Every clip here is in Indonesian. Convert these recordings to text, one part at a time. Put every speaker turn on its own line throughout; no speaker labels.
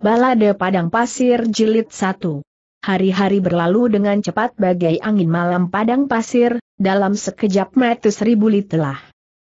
Balade Padang Pasir Jilid 1 Hari-hari berlalu dengan cepat bagai angin malam padang pasir, dalam sekejap metus ribu litelah.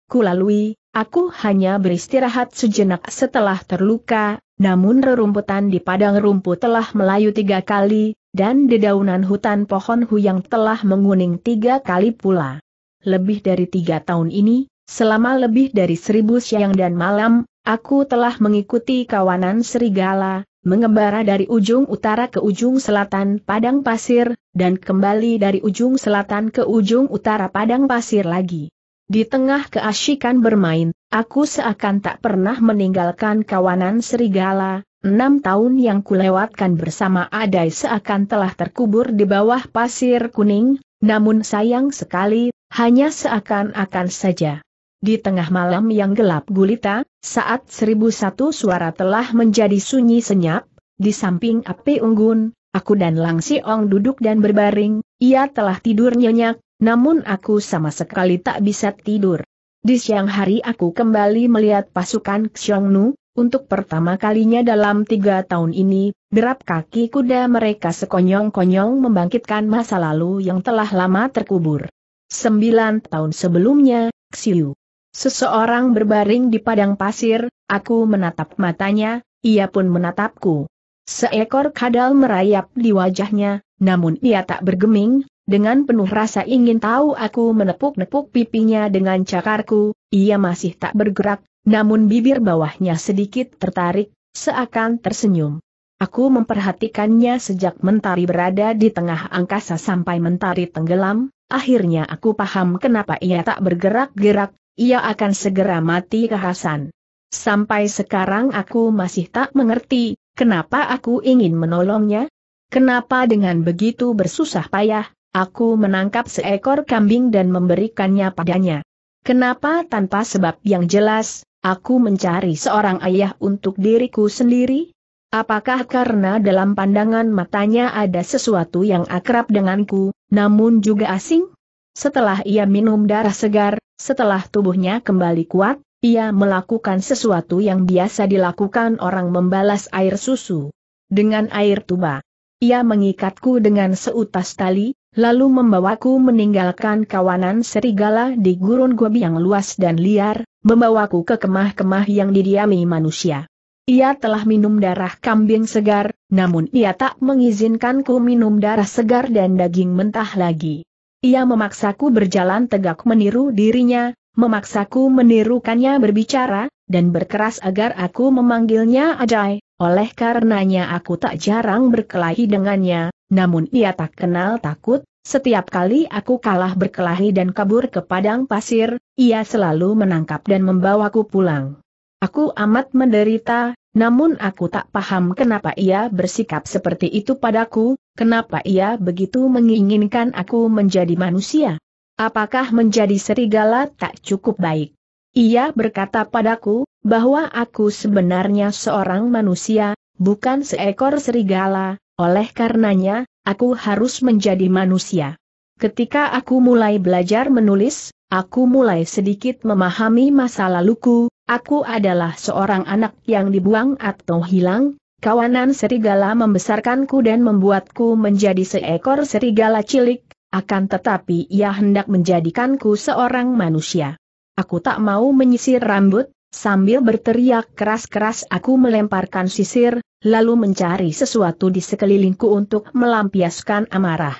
Kulalui, aku hanya beristirahat sejenak setelah terluka, namun rerumputan di padang rumput telah melayu tiga kali, dan dedaunan hutan pohon huyang telah menguning tiga kali pula. Lebih dari tiga tahun ini, selama lebih dari seribu siang dan malam, Aku telah mengikuti kawanan serigala, mengembara dari ujung utara ke ujung selatan padang pasir, dan kembali dari ujung selatan ke ujung utara padang pasir lagi. Di tengah keasyikan bermain, aku seakan tak pernah meninggalkan kawanan serigala, enam tahun yang kulewatkan bersama Adai seakan telah terkubur di bawah pasir kuning, namun sayang sekali, hanya seakan-akan saja. Di tengah malam yang gelap gulita, saat seribu satu suara telah menjadi sunyi senyap, di samping api unggun, aku dan Lang Ong duduk dan berbaring, ia telah tidur nyenyak, namun aku sama sekali tak bisa tidur. Di siang hari aku kembali melihat pasukan Xiong Nu, untuk pertama kalinya dalam tiga tahun ini, berap kaki kuda mereka sekonyong-konyong membangkitkan masa lalu yang telah lama terkubur. Sembilan tahun sebelumnya, Xiu Seseorang berbaring di padang pasir, aku menatap matanya, ia pun menatapku. Seekor kadal merayap di wajahnya, namun ia tak bergeming, dengan penuh rasa ingin tahu aku menepuk-nepuk pipinya dengan cakarku, ia masih tak bergerak, namun bibir bawahnya sedikit tertarik, seakan tersenyum. Aku memperhatikannya sejak mentari berada di tengah angkasa sampai mentari tenggelam, akhirnya aku paham kenapa ia tak bergerak-gerak, ia akan segera mati kehasan. Sampai sekarang aku masih tak mengerti, kenapa aku ingin menolongnya? Kenapa dengan begitu bersusah payah, aku menangkap seekor kambing dan memberikannya padanya? Kenapa tanpa sebab yang jelas, aku mencari seorang ayah untuk diriku sendiri? Apakah karena dalam pandangan matanya ada sesuatu yang akrab denganku, namun juga asing? Setelah ia minum darah segar, setelah tubuhnya kembali kuat, ia melakukan sesuatu yang biasa dilakukan orang membalas air susu. Dengan air tuba. Ia mengikatku dengan seutas tali, lalu membawaku meninggalkan kawanan serigala di gurun gobi yang luas dan liar, membawaku ke kemah-kemah yang didiami manusia. Ia telah minum darah kambing segar, namun ia tak mengizinkanku minum darah segar dan daging mentah lagi. Ia memaksaku berjalan tegak meniru dirinya, memaksaku menirukannya berbicara, dan berkeras agar aku memanggilnya Ajai, oleh karenanya aku tak jarang berkelahi dengannya, namun ia tak kenal takut, setiap kali aku kalah berkelahi dan kabur ke padang pasir, ia selalu menangkap dan membawaku pulang. Aku amat menderita, namun aku tak paham kenapa ia bersikap seperti itu padaku, Kenapa ia begitu menginginkan aku menjadi manusia? Apakah menjadi serigala tak cukup baik? Ia berkata padaku, bahwa aku sebenarnya seorang manusia, bukan seekor serigala, oleh karenanya, aku harus menjadi manusia. Ketika aku mulai belajar menulis, aku mulai sedikit memahami masa laluku, aku adalah seorang anak yang dibuang atau hilang, Kawanan serigala membesarkanku dan membuatku menjadi seekor serigala cilik, akan tetapi ia hendak menjadikanku seorang manusia. Aku tak mau menyisir rambut, sambil berteriak keras-keras aku melemparkan sisir, lalu mencari sesuatu di sekelilingku untuk melampiaskan amarah.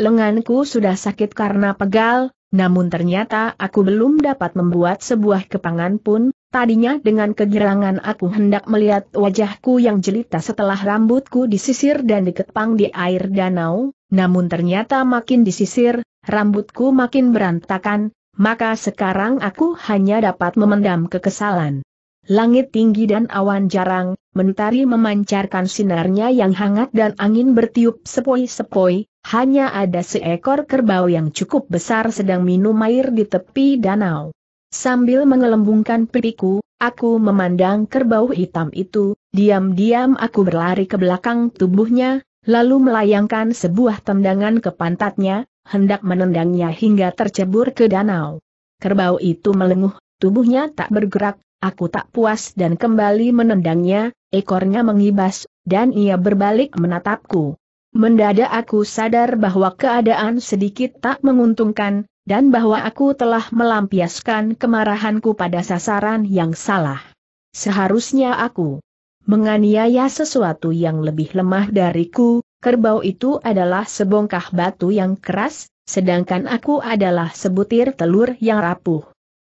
Lenganku sudah sakit karena pegal, namun ternyata aku belum dapat membuat sebuah kepangan pun, Tadinya dengan kegirangan aku hendak melihat wajahku yang jelita setelah rambutku disisir dan dikepang di air danau, namun ternyata makin disisir, rambutku makin berantakan, maka sekarang aku hanya dapat memendam kekesalan. Langit tinggi dan awan jarang, mentari memancarkan sinarnya yang hangat dan angin bertiup sepoi-sepoi, hanya ada seekor kerbau yang cukup besar sedang minum air di tepi danau. Sambil mengelembungkan pipiku, aku memandang kerbau hitam itu, diam-diam aku berlari ke belakang tubuhnya, lalu melayangkan sebuah tendangan ke pantatnya, hendak menendangnya hingga tercebur ke danau. Kerbau itu melenguh, tubuhnya tak bergerak, aku tak puas dan kembali menendangnya, ekornya mengibas, dan ia berbalik menatapku. Mendadak aku sadar bahwa keadaan sedikit tak menguntungkan, dan bahwa aku telah melampiaskan kemarahanku pada sasaran yang salah. Seharusnya aku menganiaya sesuatu yang lebih lemah dariku, kerbau itu adalah sebongkah batu yang keras, sedangkan aku adalah sebutir telur yang rapuh.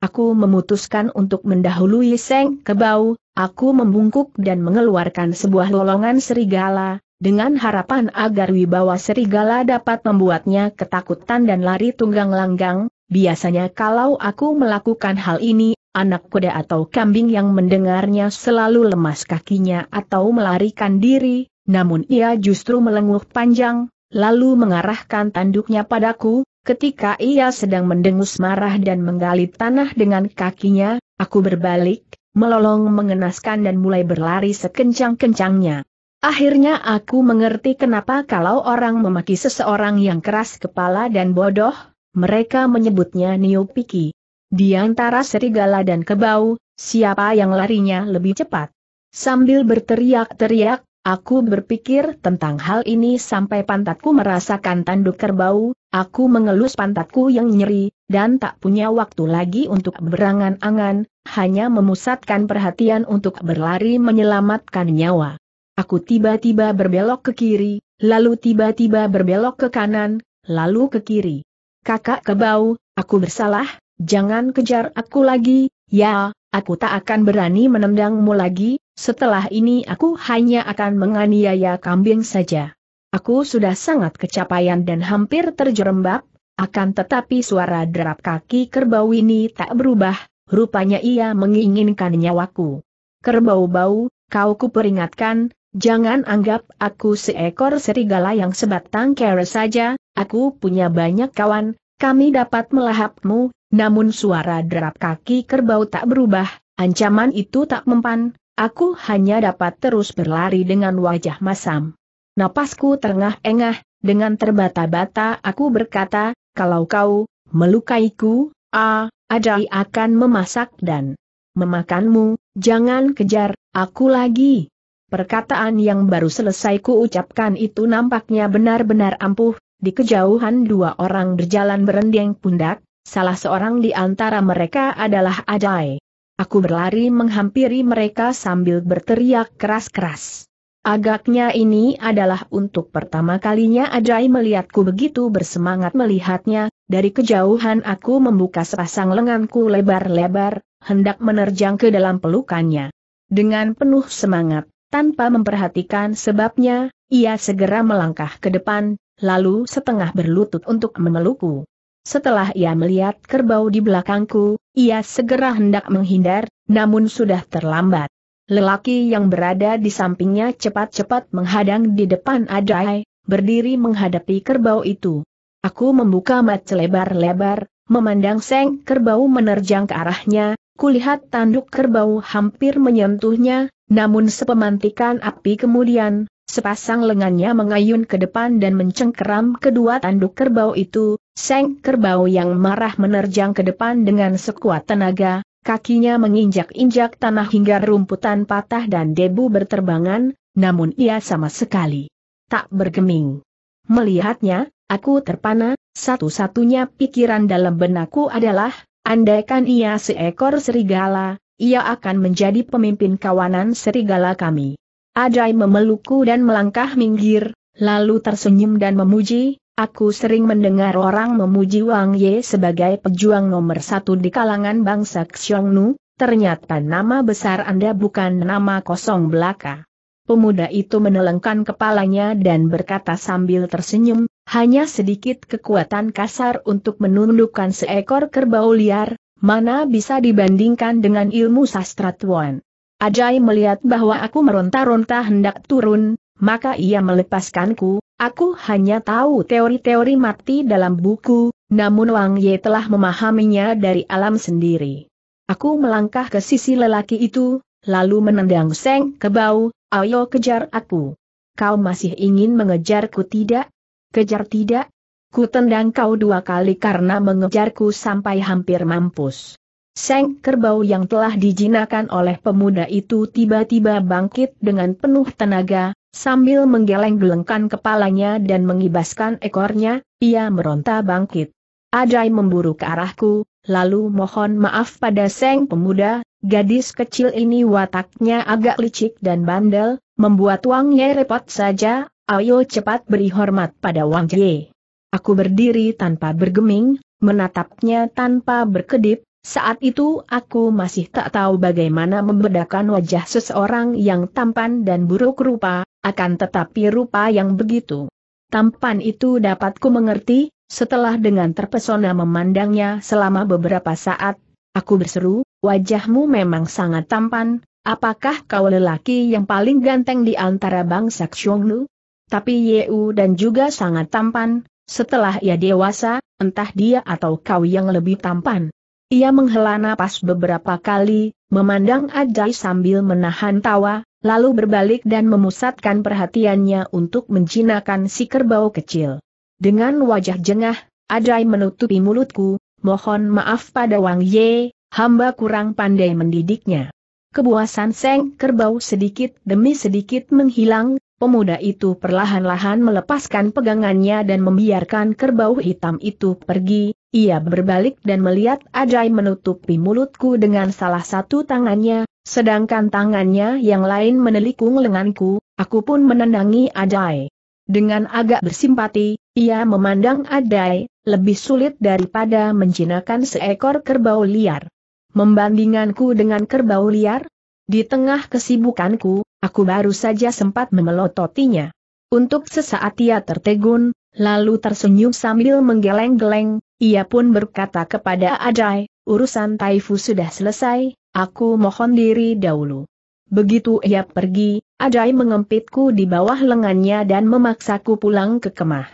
Aku memutuskan untuk mendahului seng kebau, aku membungkuk dan mengeluarkan sebuah lolongan serigala, dengan harapan agar wibawa serigala dapat membuatnya ketakutan dan lari tunggang langgang, biasanya kalau aku melakukan hal ini, anak kuda atau kambing yang mendengarnya selalu lemas kakinya atau melarikan diri, namun ia justru melenguh panjang, lalu mengarahkan tanduknya padaku, ketika ia sedang mendengus marah dan menggali tanah dengan kakinya, aku berbalik, melolong mengenaskan dan mulai berlari sekencang-kencangnya. Akhirnya aku mengerti kenapa kalau orang memaki seseorang yang keras kepala dan bodoh, mereka menyebutnya Niupiki. Di antara serigala dan kebau, siapa yang larinya lebih cepat? Sambil berteriak-teriak, aku berpikir tentang hal ini sampai pantatku merasakan tanduk kerbau, aku mengelus pantatku yang nyeri, dan tak punya waktu lagi untuk berangan-angan, hanya memusatkan perhatian untuk berlari menyelamatkan nyawa. Aku tiba-tiba berbelok ke kiri, lalu tiba-tiba berbelok ke kanan, lalu ke kiri. Kakak kebau, aku bersalah, jangan kejar aku lagi, ya, aku tak akan berani menendangmu lagi, setelah ini aku hanya akan menganiaya kambing saja. Aku sudah sangat kecapaian dan hampir terjerembab, akan tetapi suara derap kaki kerbau ini tak berubah, rupanya ia menginginkan nyawaku. Kerbau bau, kau kuperingatkan, Jangan anggap aku seekor serigala yang sebatang kera saja, aku punya banyak kawan, kami dapat melahapmu, namun suara derap kaki kerbau tak berubah, ancaman itu tak mempan, aku hanya dapat terus berlari dengan wajah masam. Napasku terengah-engah, dengan terbata-bata aku berkata, kalau kau melukaiku, ah, Ajai akan memasak dan memakanmu, jangan kejar, aku lagi. Perkataan yang baru selesai kuucapkan itu nampaknya benar-benar ampuh, di kejauhan dua orang berjalan berendeng pundak, salah seorang di antara mereka adalah Ajai. Aku berlari menghampiri mereka sambil berteriak keras-keras. Agaknya ini adalah untuk pertama kalinya Ajai melihatku begitu bersemangat melihatnya, dari kejauhan aku membuka sepasang lenganku lebar-lebar, hendak menerjang ke dalam pelukannya. Dengan penuh semangat, tanpa memperhatikan sebabnya, ia segera melangkah ke depan, lalu setengah berlutut untuk memelukku. Setelah ia melihat kerbau di belakangku, ia segera hendak menghindar, namun sudah terlambat. Lelaki yang berada di sampingnya cepat-cepat menghadang di depan Adai, berdiri menghadapi kerbau itu. Aku membuka mat lebar lebar memandang seng kerbau menerjang ke arahnya, Kulihat tanduk kerbau hampir menyentuhnya, namun sepemantikan api kemudian, sepasang lengannya mengayun ke depan dan mencengkeram kedua tanduk kerbau itu, seng kerbau yang marah menerjang ke depan dengan sekuat tenaga, kakinya menginjak-injak tanah hingga rumputan patah dan debu berterbangan, namun ia sama sekali tak bergeming. Melihatnya, aku terpana, satu-satunya pikiran dalam benakku adalah, Andaikan ia seekor serigala, ia akan menjadi pemimpin kawanan serigala kami. Ajai memelukku dan melangkah minggir, lalu tersenyum dan memuji, Aku sering mendengar orang memuji Wang Ye sebagai pejuang nomor satu di kalangan bangsa Xiongnu, ternyata nama besar Anda bukan nama kosong belaka. Pemuda itu menelengkan kepalanya dan berkata sambil tersenyum, hanya sedikit kekuatan kasar untuk menundukkan seekor kerbau liar, mana bisa dibandingkan dengan ilmu sastra tuan. Ajai melihat bahwa aku meronta-ronta hendak turun, maka ia melepaskanku, aku hanya tahu teori-teori mati dalam buku, namun Wang Ye telah memahaminya dari alam sendiri. Aku melangkah ke sisi lelaki itu, lalu menendang seng ke bau, ayo kejar aku. Kau masih ingin mengejarku tidak? Kejar tidak? Ku tendang kau dua kali karena mengejarku sampai hampir mampus. Seng kerbau yang telah dijinakan oleh pemuda itu tiba-tiba bangkit dengan penuh tenaga, sambil menggeleng-gelengkan kepalanya dan mengibaskan ekornya, ia meronta bangkit. Adai memburu ke arahku, lalu mohon maaf pada Seng pemuda, gadis kecil ini wataknya agak licik dan bandel, membuat wangnya repot saja, Ayo cepat beri hormat pada Wang Jie. Aku berdiri tanpa bergeming, menatapnya tanpa berkedip, saat itu aku masih tak tahu bagaimana membedakan wajah seseorang yang tampan dan buruk rupa, akan tetapi rupa yang begitu. Tampan itu dapatku mengerti, setelah dengan terpesona memandangnya selama beberapa saat, aku berseru, wajahmu memang sangat tampan, apakah kau lelaki yang paling ganteng di antara bangsa Xiongnu? Tapi Yeu dan juga sangat tampan, setelah ia dewasa, entah dia atau kau yang lebih tampan. Ia menghela napas beberapa kali, memandang Ajai sambil menahan tawa, lalu berbalik dan memusatkan perhatiannya untuk menjinakkan si kerbau kecil. Dengan wajah jengah, Ajai menutupi mulutku, mohon maaf pada Wang Ye, hamba kurang pandai mendidiknya. Kebuasan Seng Kerbau sedikit demi sedikit menghilang, Pemuda itu perlahan-lahan melepaskan pegangannya dan membiarkan kerbau hitam itu pergi. Ia berbalik dan melihat Ajay menutupi mulutku dengan salah satu tangannya, sedangkan tangannya yang lain menelikung lenganku. Aku pun menendangi Ajay. Dengan agak bersimpati, ia memandang Ajay, lebih sulit daripada menjinakkan seekor kerbau liar. Membandinganku dengan kerbau liar? Di tengah kesibukanku, Aku baru saja sempat memelototinya. Untuk sesaat ia tertegun, lalu tersenyum sambil menggeleng-geleng, ia pun berkata kepada Ajay, urusan Taifu sudah selesai, aku mohon diri dahulu. Begitu ia pergi, Ajay mengempitku di bawah lengannya dan memaksaku pulang ke kemah.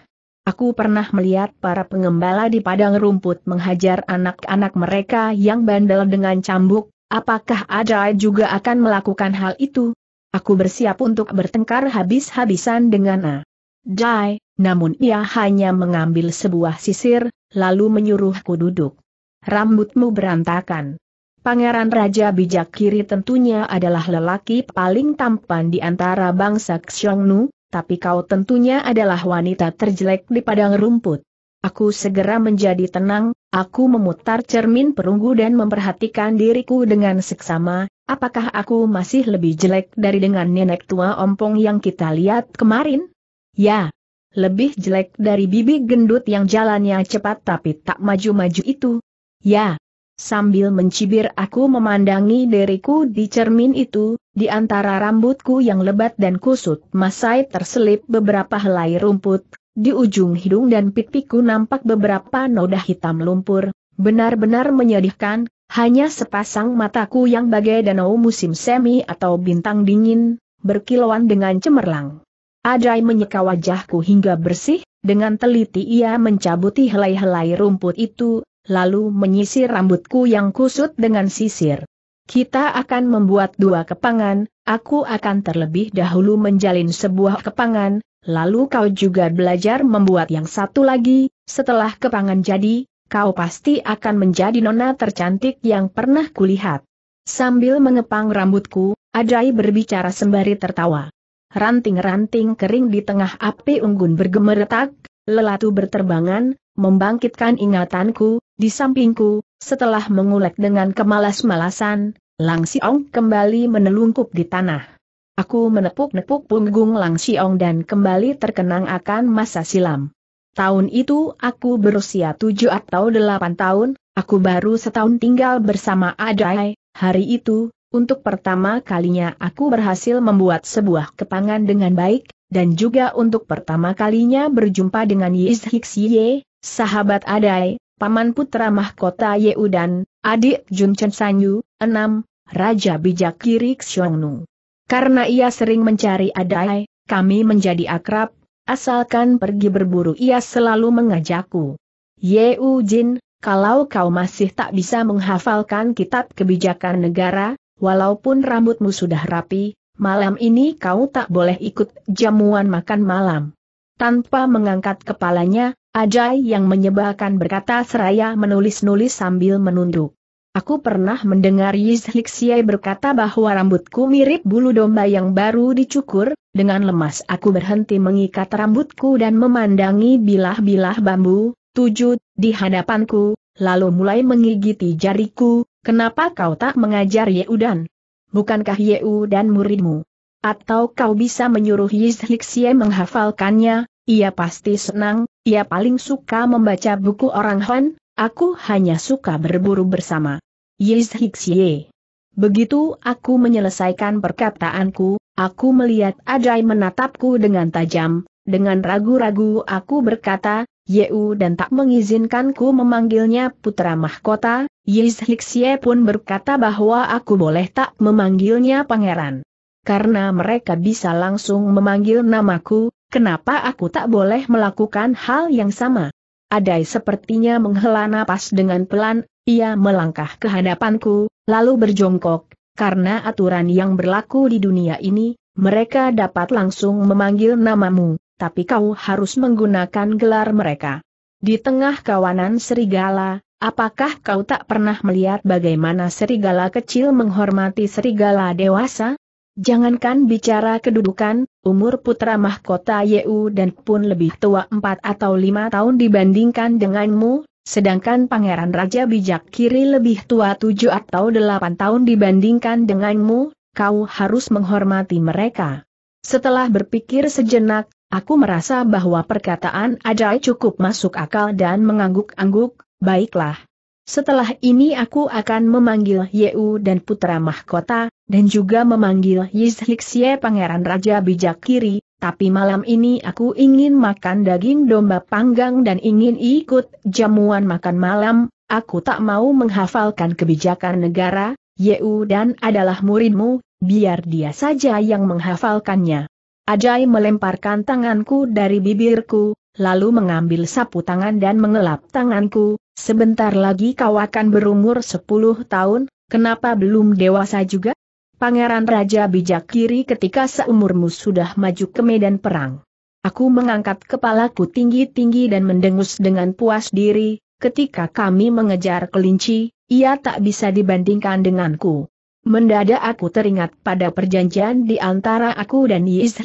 Aku pernah melihat para pengembala di padang rumput menghajar anak-anak mereka yang bandel dengan cambuk, apakah Ajay juga akan melakukan hal itu? Aku bersiap untuk bertengkar habis-habisan dengan A. Jai, namun ia hanya mengambil sebuah sisir, lalu menyuruhku duduk. Rambutmu berantakan. Pangeran Raja Bijak Kiri tentunya adalah lelaki paling tampan di antara bangsa Xiongnu, tapi kau tentunya adalah wanita terjelek di padang rumput. Aku segera menjadi tenang, aku memutar cermin perunggu dan memperhatikan diriku dengan seksama, apakah aku masih lebih jelek dari dengan nenek tua ompong yang kita lihat kemarin? Ya, lebih jelek dari bibi gendut yang jalannya cepat tapi tak maju-maju itu. Ya, sambil mencibir aku memandangi diriku di cermin itu, di antara rambutku yang lebat dan kusut masai terselip beberapa helai rumput, di ujung hidung dan pipiku nampak beberapa noda hitam lumpur, benar-benar menyedihkan, hanya sepasang mataku yang bagai danau musim semi atau bintang dingin, berkilauan dengan cemerlang. Ajai menyeka wajahku hingga bersih, dengan teliti ia mencabuti helai-helai rumput itu, lalu menyisir rambutku yang kusut dengan sisir. Kita akan membuat dua kepangan, aku akan terlebih dahulu menjalin sebuah kepangan, Lalu kau juga belajar membuat yang satu lagi, setelah kepangan jadi, kau pasti akan menjadi nona tercantik yang pernah kulihat. Sambil mengepang rambutku, Adrai berbicara sembari tertawa. Ranting-ranting kering di tengah api unggun bergemeretak, lelatu berterbangan, membangkitkan ingatanku, di sampingku, setelah mengulek dengan kemalas-malasan, Lang kembali menelungkup di tanah. Aku menepuk-nepuk punggung Lang Siong dan kembali terkenang akan masa silam. Tahun itu aku berusia tujuh atau delapan tahun, aku baru setahun tinggal bersama Adai, hari itu, untuk pertama kalinya aku berhasil membuat sebuah kepangan dengan baik, dan juga untuk pertama kalinya berjumpa dengan Yiz Hixie, sahabat Adai, paman putra mahkota Yeudan, adik Jun Chen Sanyu, enam, Raja Bijak Kirik Xiongnu. Karena ia sering mencari adai, kami menjadi akrab, asalkan pergi berburu ia selalu mengajakku. Yeu Jin, kalau kau masih tak bisa menghafalkan kitab kebijakan negara, walaupun rambutmu sudah rapi, malam ini kau tak boleh ikut jamuan makan malam. Tanpa mengangkat kepalanya, Ajay yang menyebalkan berkata seraya menulis-nulis sambil menunduk. Aku pernah mendengar Yizhiksiai berkata bahwa rambutku mirip bulu domba yang baru dicukur, dengan lemas aku berhenti mengikat rambutku dan memandangi bilah-bilah bambu, tujuh, di hadapanku, lalu mulai mengigiti jariku, kenapa kau tak mengajar Yeudan? Bukankah Yeudan muridmu? Atau kau bisa menyuruh Yizhiksiai menghafalkannya, ia pasti senang, ia paling suka membaca buku orang Han, Aku hanya suka berburu bersama. Yes Hixie. Begitu aku menyelesaikan perkataanku, aku melihat Ajai menatapku dengan tajam, dengan ragu-ragu aku berkata, Yeu dan tak mengizinkanku memanggilnya putra mahkota, Yizhixie Hixie pun berkata bahwa aku boleh tak memanggilnya pangeran. Karena mereka bisa langsung memanggil namaku, kenapa aku tak boleh melakukan hal yang sama? Adai sepertinya menghela napas dengan pelan, ia melangkah ke hadapanku, lalu berjongkok, karena aturan yang berlaku di dunia ini, mereka dapat langsung memanggil namamu, tapi kau harus menggunakan gelar mereka. Di tengah kawanan serigala, apakah kau tak pernah melihat bagaimana serigala kecil menghormati serigala dewasa? Jangankan bicara kedudukan, umur putra mahkota Yeu dan pun lebih tua empat atau lima tahun dibandingkan denganmu, sedangkan pangeran raja bijak kiri lebih tua tujuh atau delapan tahun dibandingkan denganmu, kau harus menghormati mereka. Setelah berpikir sejenak, aku merasa bahwa perkataan Ajai cukup masuk akal dan mengangguk-angguk, baiklah, setelah ini aku akan memanggil Yeu dan Putra Mahkota, dan juga memanggil Yizhixie Pangeran Raja Bijak Kiri, tapi malam ini aku ingin makan daging domba panggang dan ingin ikut jamuan makan malam, aku tak mau menghafalkan kebijakan negara, Yeu dan adalah muridmu, biar dia saja yang menghafalkannya. Ajai melemparkan tanganku dari bibirku, lalu mengambil sapu tangan dan mengelap tanganku, sebentar lagi kau akan berumur 10 tahun, kenapa belum dewasa juga? Pangeran Raja bijak kiri ketika seumurmu sudah maju ke medan perang. Aku mengangkat kepalaku tinggi-tinggi dan mendengus dengan puas diri, ketika kami mengejar kelinci, ia tak bisa dibandingkan denganku. Mendadak aku teringat pada perjanjian di antara aku dan Yis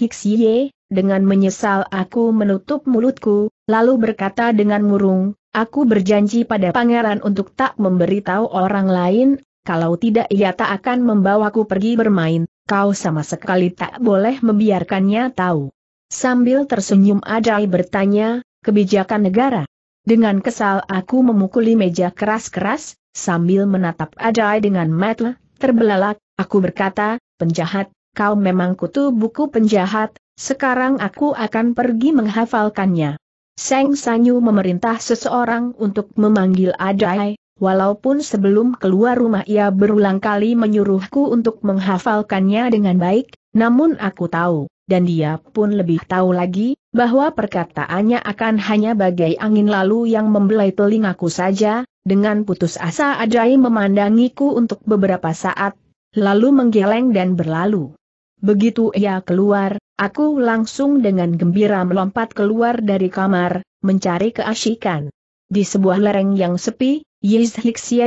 dengan menyesal aku menutup mulutku, lalu berkata dengan murung, aku berjanji pada pangeran untuk tak memberitahu orang lain, kalau tidak ia tak akan membawaku pergi bermain, kau sama sekali tak boleh membiarkannya tahu. Sambil tersenyum Adai bertanya, kebijakan negara. Dengan kesal aku memukuli meja keras-keras, sambil menatap Adai dengan matlah, terbelalak, aku berkata, penjahat, kau memang kutu buku penjahat, sekarang aku akan pergi menghafalkannya. Seng Sanyu memerintah seseorang untuk memanggil Adai, walaupun sebelum keluar rumah ia berulang kali menyuruhku untuk menghafalkannya dengan baik, namun aku tahu, dan dia pun lebih tahu lagi, bahwa perkataannya akan hanya bagai angin lalu yang membelai telingaku saja, dengan putus asa Adai memandangiku untuk beberapa saat, lalu menggeleng dan berlalu. Begitu ia keluar, aku langsung dengan gembira melompat keluar dari kamar, mencari keasyikan. Di sebuah lereng yang sepi, Yiz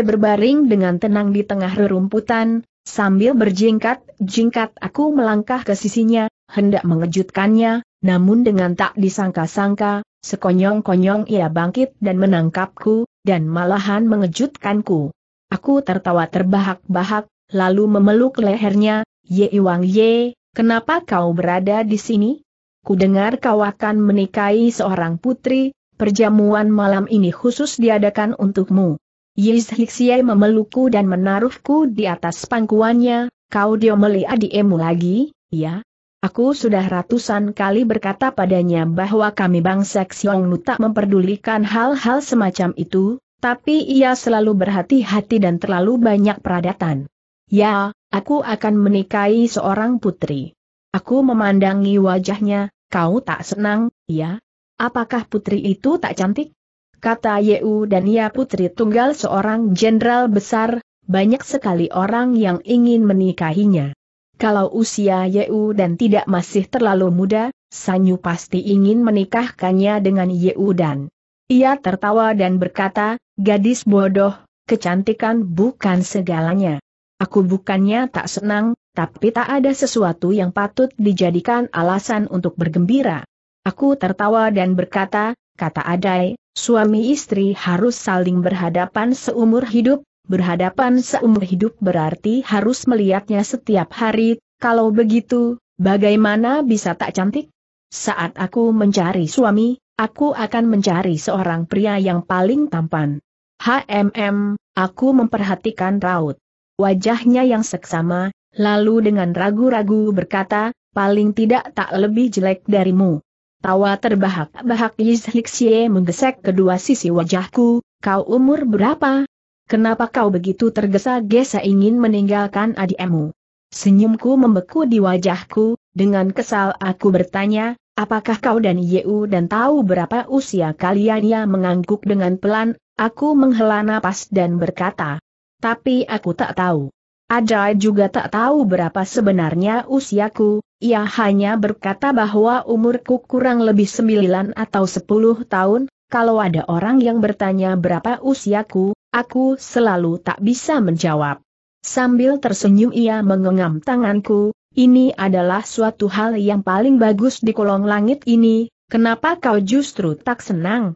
berbaring dengan tenang di tengah rerumputan, sambil berjingkat-jingkat aku melangkah ke sisinya, hendak mengejutkannya, namun dengan tak disangka-sangka, sekonyong-konyong ia bangkit dan menangkapku, dan malahan mengejutkanku. Aku tertawa terbahak-bahak, lalu memeluk lehernya, Ye Wang Ye, kenapa kau berada di sini? Kudengar kau akan menikahi seorang putri, perjamuan malam ini khusus diadakan untukmu. Ye Zhixie memelukku dan menaruhku di atas pangkuannya, kau diomeli adiemu lagi, ya? Aku sudah ratusan kali berkata padanya bahwa kami bangsa Xiongnu tak memperdulikan hal-hal semacam itu, tapi ia selalu berhati-hati dan terlalu banyak peradatan. Ya, Aku akan menikahi seorang putri. Aku memandangi wajahnya, kau tak senang, ya? Apakah putri itu tak cantik? Kata Yeu dan ia putri tunggal seorang jenderal besar, banyak sekali orang yang ingin menikahinya. Kalau usia Yeu dan tidak masih terlalu muda, Sanyu pasti ingin menikahkannya dengan Yeu dan. Ia tertawa dan berkata, gadis bodoh, kecantikan bukan segalanya. Aku bukannya tak senang, tapi tak ada sesuatu yang patut dijadikan alasan untuk bergembira. Aku tertawa dan berkata, kata Adai, suami istri harus saling berhadapan seumur hidup, berhadapan seumur hidup berarti harus melihatnya setiap hari, kalau begitu, bagaimana bisa tak cantik? Saat aku mencari suami, aku akan mencari seorang pria yang paling tampan. HMM, aku memperhatikan raut wajahnya yang seksama, lalu dengan ragu-ragu berkata, paling tidak tak lebih jelek darimu. Tawa terbahak-bahak Yizhixie menggesek kedua sisi wajahku, kau umur berapa? Kenapa kau begitu tergesa-gesa ingin meninggalkan adikmu? Senyumku membeku di wajahku, dengan kesal aku bertanya, apakah kau dan Yeu dan tahu berapa usia kalian ya mengangguk dengan pelan, aku menghela napas dan berkata, tapi aku tak tahu. Ada juga tak tahu berapa sebenarnya usiaku, ia hanya berkata bahwa umurku kurang lebih sembilan atau sepuluh tahun, kalau ada orang yang bertanya berapa usiaku, aku selalu tak bisa menjawab. Sambil tersenyum ia mengengam tanganku, ini adalah suatu hal yang paling bagus di kolong langit ini, kenapa kau justru tak senang?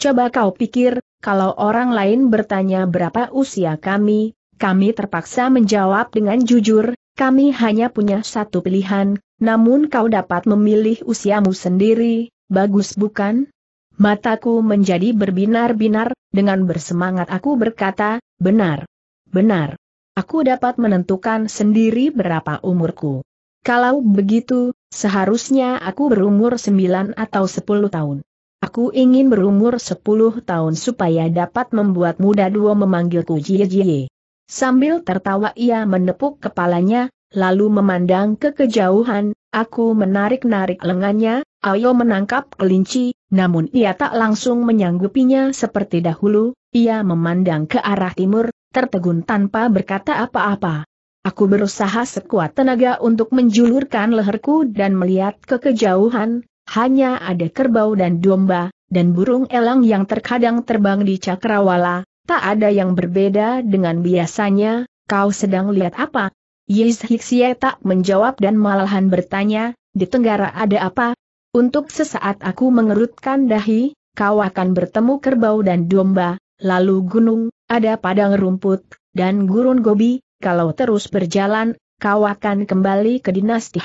Coba kau pikir, kalau orang lain bertanya berapa usia kami, kami terpaksa menjawab dengan jujur, kami hanya punya satu pilihan, namun kau dapat memilih usiamu sendiri, bagus bukan? Mataku menjadi berbinar-binar, dengan bersemangat aku berkata, benar. Benar. Aku dapat menentukan sendiri berapa umurku. Kalau begitu, seharusnya aku berumur 9 atau 10 tahun. Aku ingin berumur 10 tahun supaya dapat membuat muda dua memanggilku Jie Jie. Sambil tertawa ia menepuk kepalanya, lalu memandang ke kejauhan, aku menarik-narik lengannya, ayo menangkap kelinci, namun ia tak langsung menyanggupinya seperti dahulu, ia memandang ke arah timur, tertegun tanpa berkata apa-apa. Aku berusaha sekuat tenaga untuk menjulurkan leherku dan melihat ke kejauhan, hanya ada kerbau dan domba, dan burung elang yang terkadang terbang di cakrawala, tak ada yang berbeda dengan biasanya, kau sedang lihat apa? Yes Hiksie tak menjawab dan malahan bertanya, di tenggara ada apa? Untuk sesaat aku mengerutkan dahi, kau akan bertemu kerbau dan domba, lalu gunung, ada padang rumput, dan gurun gobi, kalau terus berjalan, kau akan kembali ke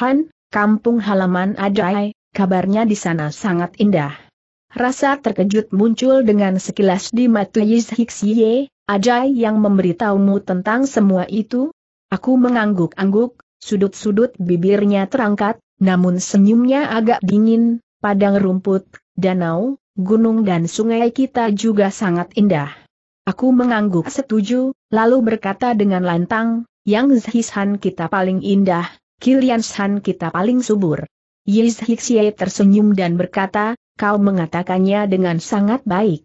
Han, kampung halaman Adai, kabarnya di sana sangat indah. Rasa terkejut muncul dengan sekilas di mata Yizhixie, Ajay yang memberitahumu tentang semua itu? Aku mengangguk-angguk, sudut-sudut bibirnya terangkat, namun senyumnya agak dingin, padang rumput, danau, gunung dan sungai kita juga sangat indah. Aku mengangguk setuju, lalu berkata dengan lantang, Yang Zhishan kita paling indah, Kilian kita paling subur. Yizhixie tersenyum dan berkata, kau mengatakannya dengan sangat baik.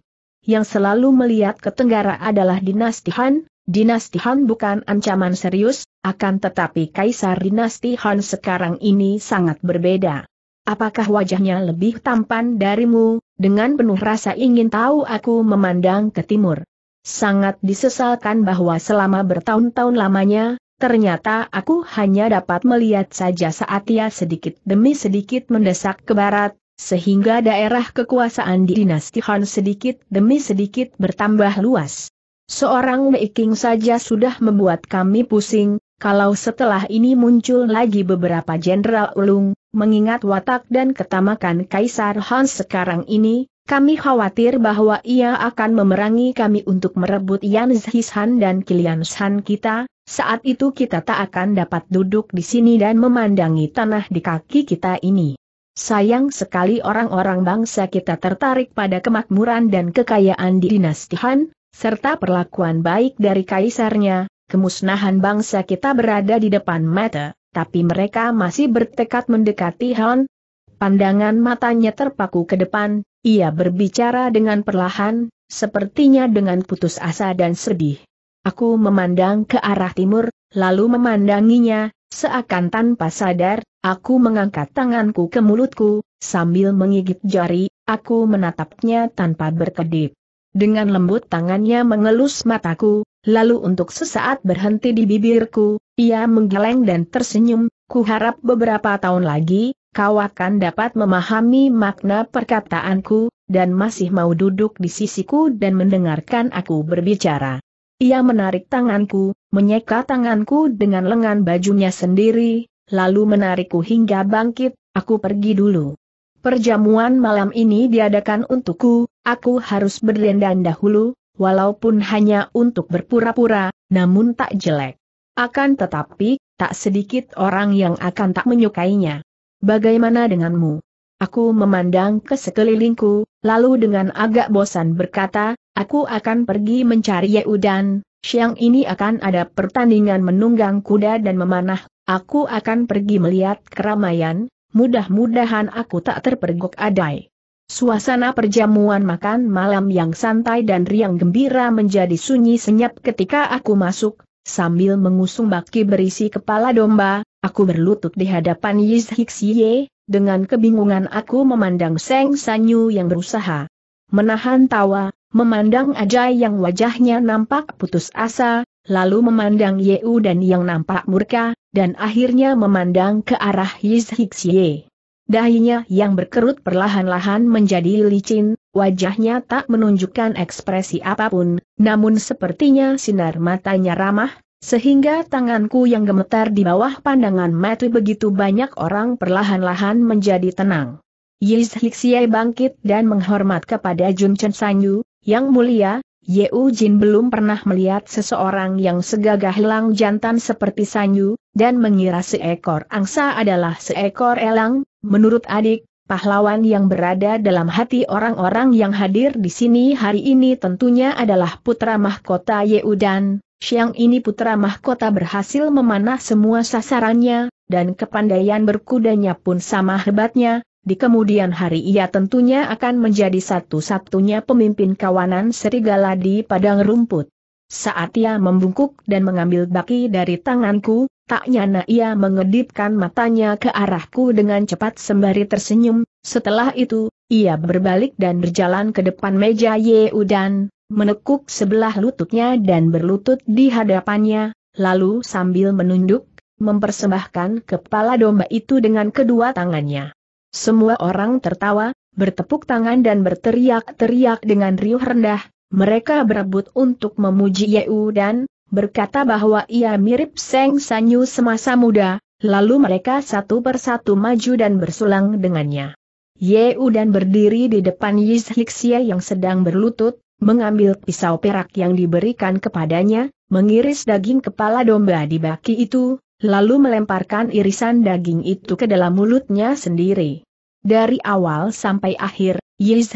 Yang selalu melihat ke tenggara adalah dinasti Han, dinasti Han bukan ancaman serius, akan tetapi kaisar dinasti Han sekarang ini sangat berbeda. Apakah wajahnya lebih tampan darimu, dengan penuh rasa ingin tahu aku memandang ke timur. Sangat disesalkan bahwa selama bertahun-tahun lamanya, Ternyata aku hanya dapat melihat saja saat ia sedikit demi sedikit mendesak ke barat, sehingga daerah kekuasaan di dinasti Han sedikit demi sedikit bertambah luas. Seorang King saja sudah membuat kami pusing, kalau setelah ini muncul lagi beberapa jenderal ulung, mengingat watak dan ketamakan Kaisar Han sekarang ini, kami khawatir bahwa ia akan memerangi kami untuk merebut Yan Zhishan dan Kilian Shan kita, saat itu kita tak akan dapat duduk di sini dan memandangi tanah di kaki kita ini. Sayang sekali orang-orang bangsa kita tertarik pada kemakmuran dan kekayaan di dinasti Han, serta perlakuan baik dari kaisarnya, kemusnahan bangsa kita berada di depan mata, tapi mereka masih bertekad mendekati Han. Pandangan matanya terpaku ke depan, ia berbicara dengan perlahan, sepertinya dengan putus asa dan sedih. Aku memandang ke arah timur, lalu memandanginya, seakan tanpa sadar, aku mengangkat tanganku ke mulutku, sambil mengigit jari, aku menatapnya tanpa berkedip. Dengan lembut tangannya mengelus mataku, lalu untuk sesaat berhenti di bibirku, ia menggeleng dan tersenyum, ku harap beberapa tahun lagi, kau akan dapat memahami makna perkataanku, dan masih mau duduk di sisiku dan mendengarkan aku berbicara. Ia menarik tanganku, menyeka tanganku dengan lengan bajunya sendiri, lalu menarikku hingga bangkit, aku pergi dulu. Perjamuan malam ini diadakan untukku, aku harus berdandan dahulu, walaupun hanya untuk berpura-pura, namun tak jelek. Akan tetapi, tak sedikit orang yang akan tak menyukainya. Bagaimana denganmu? Aku memandang ke sekelilingku, lalu dengan agak bosan berkata, aku akan pergi mencari Yeudan, siang ini akan ada pertandingan menunggang kuda dan memanah, aku akan pergi melihat keramaian, mudah-mudahan aku tak terpergok adai. Suasana perjamuan makan malam yang santai dan riang gembira menjadi sunyi senyap ketika aku masuk, Sambil mengusung baki berisi kepala domba, aku berlutut di hadapan Yiz Hixie, dengan kebingungan aku memandang Seng Sanyu yang berusaha menahan tawa, memandang Ajay yang wajahnya nampak putus asa, lalu memandang Yeu dan yang nampak murka, dan akhirnya memandang ke arah Yiz Hixie. Dahinya yang berkerut perlahan-lahan menjadi licin, Wajahnya tak menunjukkan ekspresi apapun, namun sepertinya sinar matanya ramah, sehingga tanganku yang gemetar di bawah pandangan mati begitu banyak orang perlahan-lahan menjadi tenang. Yiz Hixie bangkit dan menghormat kepada Jun Chen Sanyu, yang mulia, Yeu Jin belum pernah melihat seseorang yang segagah elang jantan seperti Sanyu, dan mengira seekor angsa adalah seekor elang, menurut adik, Pahlawan yang berada dalam hati orang-orang yang hadir di sini hari ini tentunya adalah putra mahkota Yeudan. Siang ini putra mahkota berhasil memanah semua sasarannya, dan kepandaian berkudanya pun sama hebatnya. Di kemudian hari ia tentunya akan menjadi satu-satunya pemimpin kawanan serigala di padang rumput. Saat ia membungkuk dan mengambil baki dari tanganku, Tak nyana ia mengedipkan matanya ke arahku dengan cepat sembari tersenyum, setelah itu, ia berbalik dan berjalan ke depan meja Yeudan, menekuk sebelah lututnya dan berlutut di hadapannya, lalu sambil menunduk, mempersembahkan kepala domba itu dengan kedua tangannya. Semua orang tertawa, bertepuk tangan dan berteriak-teriak dengan riuh rendah, mereka berebut untuk memuji Yeudan, berkata bahwa ia mirip Seng Sanyu semasa muda, lalu mereka satu persatu maju dan bersulang dengannya. Yeu dan berdiri di depan Yiz yang sedang berlutut, mengambil pisau perak yang diberikan kepadanya, mengiris daging kepala domba di baki itu, lalu melemparkan irisan daging itu ke dalam mulutnya sendiri. Dari awal sampai akhir, Yiz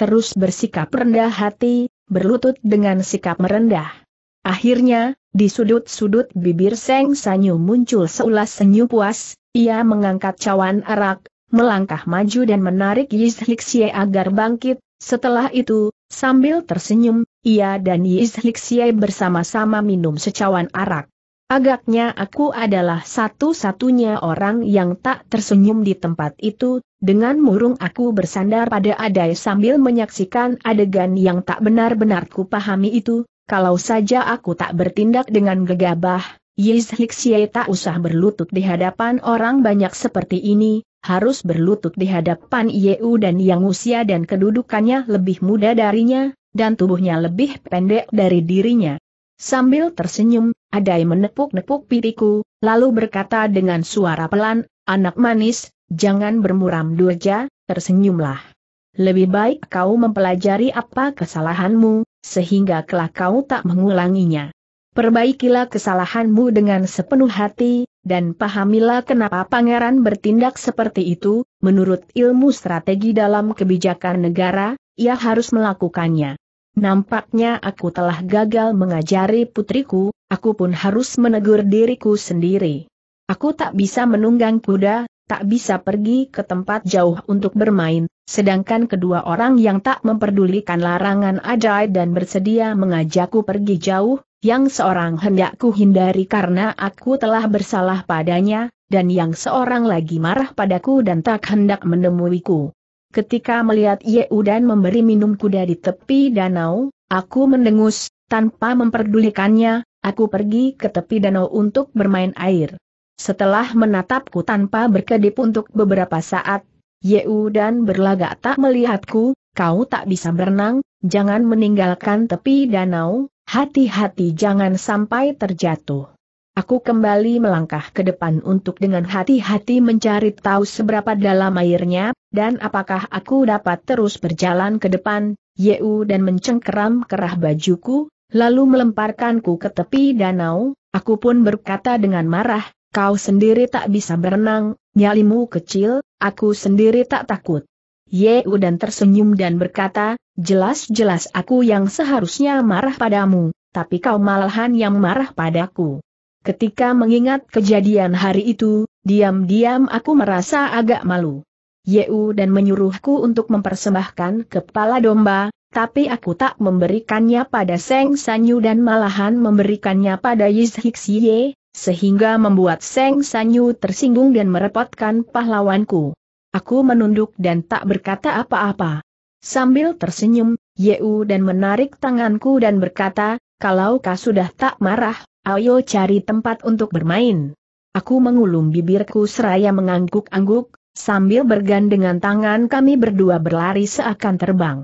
terus bersikap rendah hati, berlutut dengan sikap merendah. Akhirnya, di sudut-sudut bibir Seng Sanyu muncul seulas senyum puas, ia mengangkat cawan arak, melangkah maju dan menarik Yizhixie agar bangkit, setelah itu, sambil tersenyum, ia dan Yizhixie bersama-sama minum secawan arak. Agaknya aku adalah satu-satunya orang yang tak tersenyum di tempat itu, dengan murung aku bersandar pada adai sambil menyaksikan adegan yang tak benar-benar kupahami itu, kalau saja aku tak bertindak dengan gegabah, Yizhixie tak usah berlutut di hadapan orang banyak seperti ini, harus berlutut di hadapan Yeu dan yang usia dan kedudukannya lebih muda darinya, dan tubuhnya lebih pendek dari dirinya. Sambil tersenyum, Adai menepuk-nepuk pipiku, lalu berkata dengan suara pelan, Anak manis, jangan bermuram durja, tersenyumlah. Lebih baik kau mempelajari apa kesalahanmu, sehingga kelak kau tak mengulanginya. Perbaikilah kesalahanmu dengan sepenuh hati, dan pahamilah kenapa pangeran bertindak seperti itu, menurut ilmu strategi dalam kebijakan negara, ia harus melakukannya. Nampaknya aku telah gagal mengajari putriku, aku pun harus menegur diriku sendiri. Aku tak bisa menunggang kuda, tak bisa pergi ke tempat jauh untuk bermain, sedangkan kedua orang yang tak memperdulikan larangan ajaib dan bersedia mengajakku pergi jauh, yang seorang hendakku hindari karena aku telah bersalah padanya, dan yang seorang lagi marah padaku dan tak hendak menemuiku. Ketika melihat Yehudan memberi minum kuda di tepi danau, aku mendengus, tanpa memperdulikannya, aku pergi ke tepi danau untuk bermain air. Setelah menatapku tanpa berkedip untuk beberapa saat, Yeu dan berlagak tak melihatku, kau tak bisa berenang, jangan meninggalkan tepi danau, hati-hati jangan sampai terjatuh. Aku kembali melangkah ke depan untuk dengan hati-hati mencari tahu seberapa dalam airnya, dan apakah aku dapat terus berjalan ke depan, Yeu dan mencengkeram kerah bajuku, lalu melemparkanku ke tepi danau, aku pun berkata dengan marah, Kau sendiri tak bisa berenang, nyalimu kecil, aku sendiri tak takut. Yeu dan tersenyum dan berkata, jelas-jelas aku yang seharusnya marah padamu, tapi kau malahan yang marah padaku. Ketika mengingat kejadian hari itu, diam-diam aku merasa agak malu. Yeu dan menyuruhku untuk mempersembahkan kepala domba, tapi aku tak memberikannya pada Seng Sanyu dan malahan memberikannya pada Yizhixie, sehingga membuat Seng Sanyu tersinggung dan merepotkan pahlawanku. Aku menunduk dan tak berkata apa-apa. Sambil tersenyum, Yeu dan menarik tanganku dan berkata, kalau kau sudah tak marah, ayo cari tempat untuk bermain. Aku mengulum bibirku seraya mengangguk-angguk, sambil bergandengan tangan kami berdua berlari seakan terbang.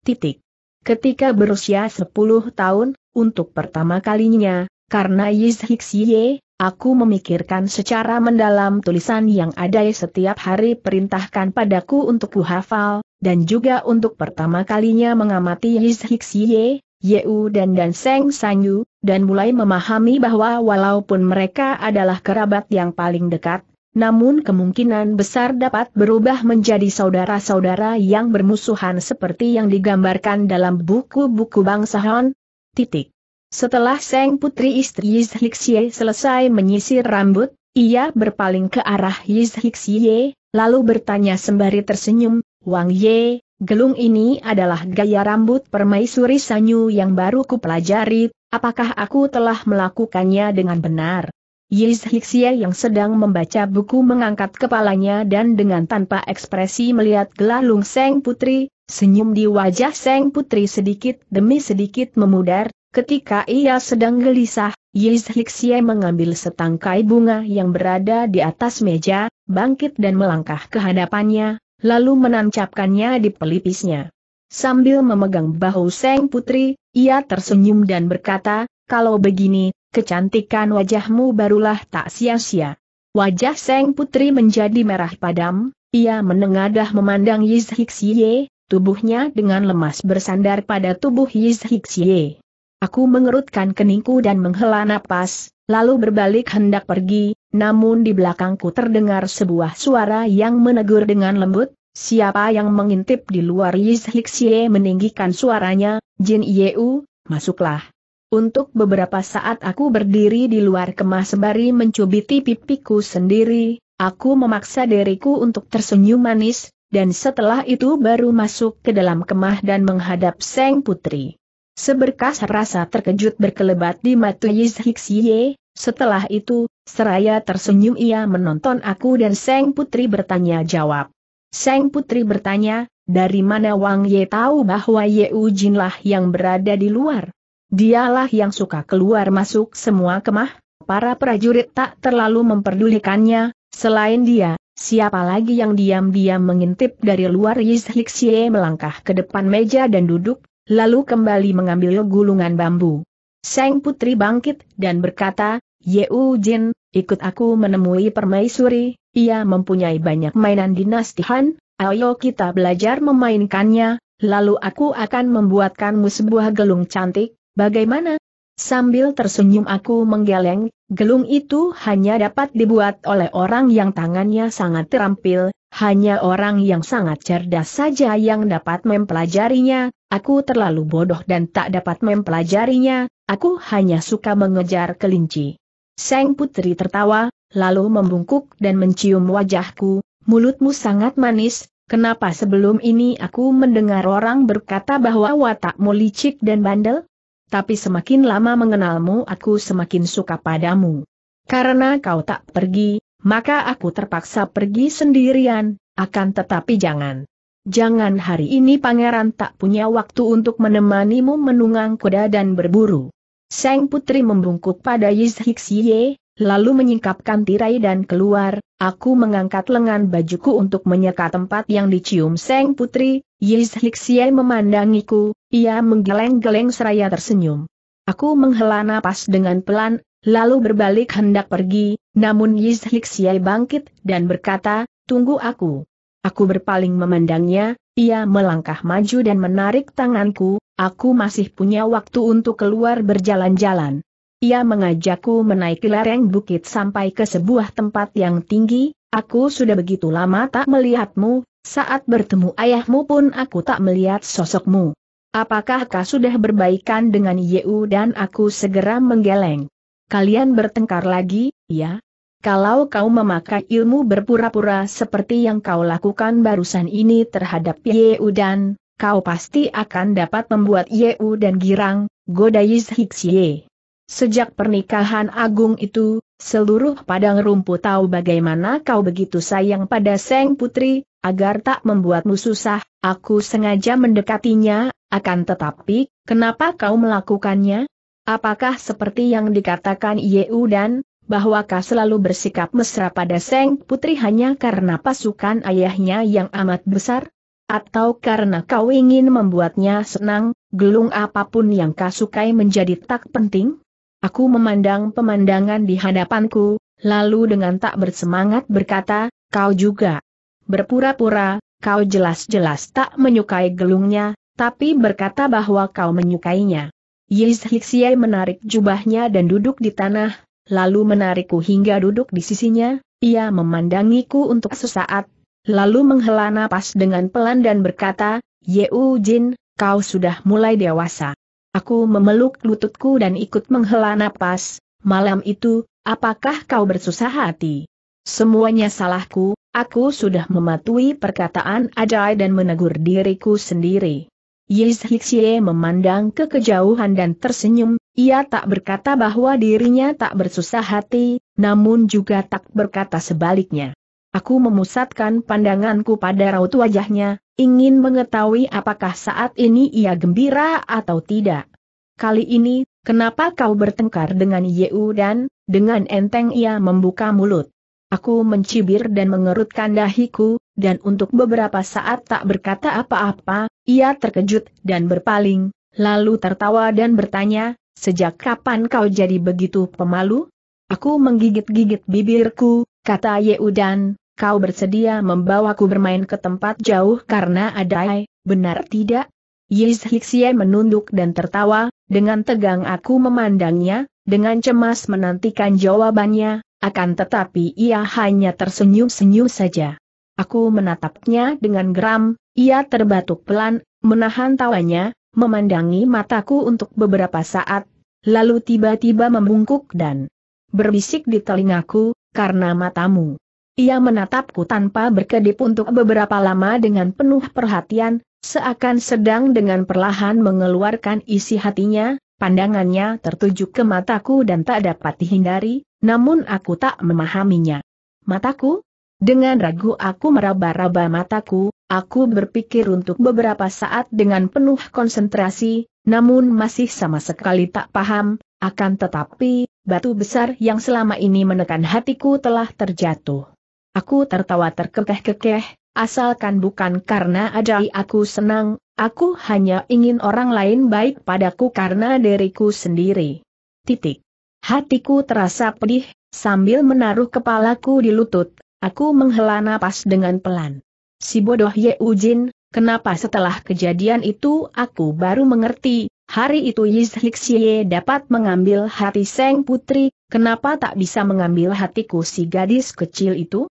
Titik. Ketika berusia 10 tahun, untuk pertama kalinya, karena Yizhixie, aku memikirkan secara mendalam tulisan yang ada setiap hari perintahkan padaku untuk kuhafal, dan juga untuk pertama kalinya mengamati Yizhixie, Yeu dan dan Seng Sanyu, dan mulai memahami bahwa walaupun mereka adalah kerabat yang paling dekat, namun kemungkinan besar dapat berubah menjadi saudara-saudara yang bermusuhan seperti yang digambarkan dalam buku-buku bangsa Han. Titik. Setelah Seng Putri istri Yizhixie selesai menyisir rambut, ia berpaling ke arah Yizhixie, lalu bertanya sembari tersenyum, Wang Ye, gelung ini adalah gaya rambut permaisuri Sanyu yang baru kupelajari, apakah aku telah melakukannya dengan benar? Yizhixie yang sedang membaca buku mengangkat kepalanya dan dengan tanpa ekspresi melihat gelalung Seng Putri, senyum di wajah Seng Putri sedikit demi sedikit memudar, Ketika ia sedang gelisah, Yizhixie mengambil setangkai bunga yang berada di atas meja, bangkit dan melangkah ke hadapannya, lalu menancapkannya di pelipisnya. Sambil memegang bahu Seng Putri, ia tersenyum dan berkata, kalau begini, kecantikan wajahmu barulah tak sia-sia. Wajah Seng Putri menjadi merah padam, ia menengadah memandang Yizhixie, tubuhnya dengan lemas bersandar pada tubuh Yizhixie. Aku mengerutkan keningku dan menghela napas, lalu berbalik hendak pergi, namun di belakangku terdengar sebuah suara yang menegur dengan lembut, siapa yang mengintip di luar Yizhixie meninggikan suaranya, Jin Yeu, masuklah. Untuk beberapa saat aku berdiri di luar kemah sembari mencubiti pipiku sendiri, aku memaksa diriku untuk tersenyum manis, dan setelah itu baru masuk ke dalam kemah dan menghadap Seng Putri. Seberkas rasa terkejut berkelebat di mata Yizhixie, setelah itu, seraya tersenyum ia menonton aku dan Seng Putri bertanya jawab. Seng Putri bertanya, dari mana Wang Ye tahu bahwa Ye Ujinlah yang berada di luar? Dialah yang suka keluar masuk semua kemah, para prajurit tak terlalu memperdulikannya, selain dia, siapa lagi yang diam-diam mengintip dari luar Yizhixie melangkah ke depan meja dan duduk lalu kembali mengambil gulungan bambu. Sang putri bangkit dan berkata, Yeu Jin, ikut aku menemui permaisuri, ia mempunyai banyak mainan dinasti Han, ayo kita belajar memainkannya, lalu aku akan membuatkanmu sebuah gelung cantik, bagaimana? Sambil tersenyum aku menggeleng, gelung itu hanya dapat dibuat oleh orang yang tangannya sangat terampil, hanya orang yang sangat cerdas saja yang dapat mempelajarinya, aku terlalu bodoh dan tak dapat mempelajarinya, aku hanya suka mengejar kelinci. Seng Putri tertawa, lalu membungkuk dan mencium wajahku, mulutmu sangat manis, kenapa sebelum ini aku mendengar orang berkata bahwa watakmu licik dan bandel? tapi semakin lama mengenalmu aku semakin suka padamu. Karena kau tak pergi, maka aku terpaksa pergi sendirian, akan tetapi jangan. Jangan hari ini pangeran tak punya waktu untuk menemanimu menunggang kuda dan berburu. Sang putri membungkuk pada Yizhixie, lalu menyingkapkan tirai dan keluar, aku mengangkat lengan bajuku untuk menyeka tempat yang dicium Seng Putri, Yizhliksie memandangiku, ia menggeleng-geleng seraya tersenyum. Aku menghela napas dengan pelan, lalu berbalik hendak pergi, namun Yizhliksie bangkit dan berkata, tunggu aku. Aku berpaling memandangnya, ia melangkah maju dan menarik tanganku, aku masih punya waktu untuk keluar berjalan-jalan. Ia mengajakku menaiki lereng bukit sampai ke sebuah tempat yang tinggi, aku sudah begitu lama tak melihatmu, saat bertemu ayahmu pun aku tak melihat sosokmu. Apakah kau sudah berbaikan dengan Yeu dan aku segera menggeleng? Kalian bertengkar lagi, ya? Kalau kau memakai ilmu berpura-pura seperti yang kau lakukan barusan ini terhadap Yeu dan, kau pasti akan dapat membuat Yeu dan Girang, godaiz Yizhixie. Sejak pernikahan agung itu, seluruh padang rumput tahu bagaimana kau begitu sayang pada Seng Putri, agar tak membuatmu susah, aku sengaja mendekatinya, akan tetapi, kenapa kau melakukannya? Apakah seperti yang dikatakan Yeu dan, bahwa kau selalu bersikap mesra pada Seng Putri hanya karena pasukan ayahnya yang amat besar? Atau karena kau ingin membuatnya senang, gelung apapun yang kau sukai menjadi tak penting? Aku memandang pemandangan di hadapanku, lalu dengan tak bersemangat berkata, kau juga. Berpura-pura, kau jelas-jelas tak menyukai gelungnya, tapi berkata bahwa kau menyukainya. Yiz Hixiai menarik jubahnya dan duduk di tanah, lalu menarikku hingga duduk di sisinya, ia memandangiku untuk sesaat, lalu menghela napas dengan pelan dan berkata, Yeu Jin, kau sudah mulai dewasa. Aku memeluk lututku dan ikut menghela napas, malam itu, apakah kau bersusah hati? Semuanya salahku, aku sudah mematuhi perkataan Ajay dan menegur diriku sendiri. Yiz Hixie memandang ke kejauhan dan tersenyum, ia tak berkata bahwa dirinya tak bersusah hati, namun juga tak berkata sebaliknya. Aku memusatkan pandanganku pada raut wajahnya, ingin mengetahui apakah saat ini ia gembira atau tidak. Kali ini, kenapa kau bertengkar dengan Yeu dan, dengan enteng ia membuka mulut. Aku mencibir dan mengerutkan dahiku, dan untuk beberapa saat tak berkata apa-apa, ia terkejut dan berpaling, lalu tertawa dan bertanya, sejak kapan kau jadi begitu pemalu? Aku menggigit-gigit bibirku, kata Yeudan, kau bersedia membawaku bermain ke tempat jauh karena ada ai, benar tidak? Yiz Hixie menunduk dan tertawa, dengan tegang aku memandangnya, dengan cemas menantikan jawabannya, akan tetapi ia hanya tersenyum-senyum saja. Aku menatapnya dengan geram, ia terbatuk pelan, menahan tawanya, memandangi mataku untuk beberapa saat, lalu tiba-tiba membungkuk dan berbisik di telingaku, karena matamu. Ia menatapku tanpa berkedip untuk beberapa lama dengan penuh perhatian, seakan sedang dengan perlahan mengeluarkan isi hatinya, pandangannya tertuju ke mataku dan tak dapat dihindari, namun aku tak memahaminya. Mataku? Dengan ragu aku meraba-raba mataku, aku berpikir untuk beberapa saat dengan penuh konsentrasi, namun masih sama sekali tak paham, akan tetapi, batu besar yang selama ini menekan hatiku telah terjatuh. Aku tertawa terkekeh-kekeh, asalkan bukan karena ada aku senang, aku hanya ingin orang lain baik padaku karena diriku sendiri. Titik. Hatiku terasa pedih, sambil menaruh kepalaku di lutut, aku menghela napas dengan pelan. Si bodoh Ye Ujin, kenapa setelah kejadian itu aku baru mengerti, Hari itu Yizhixie dapat mengambil hati Seng Putri, kenapa tak bisa mengambil hatiku si gadis kecil itu?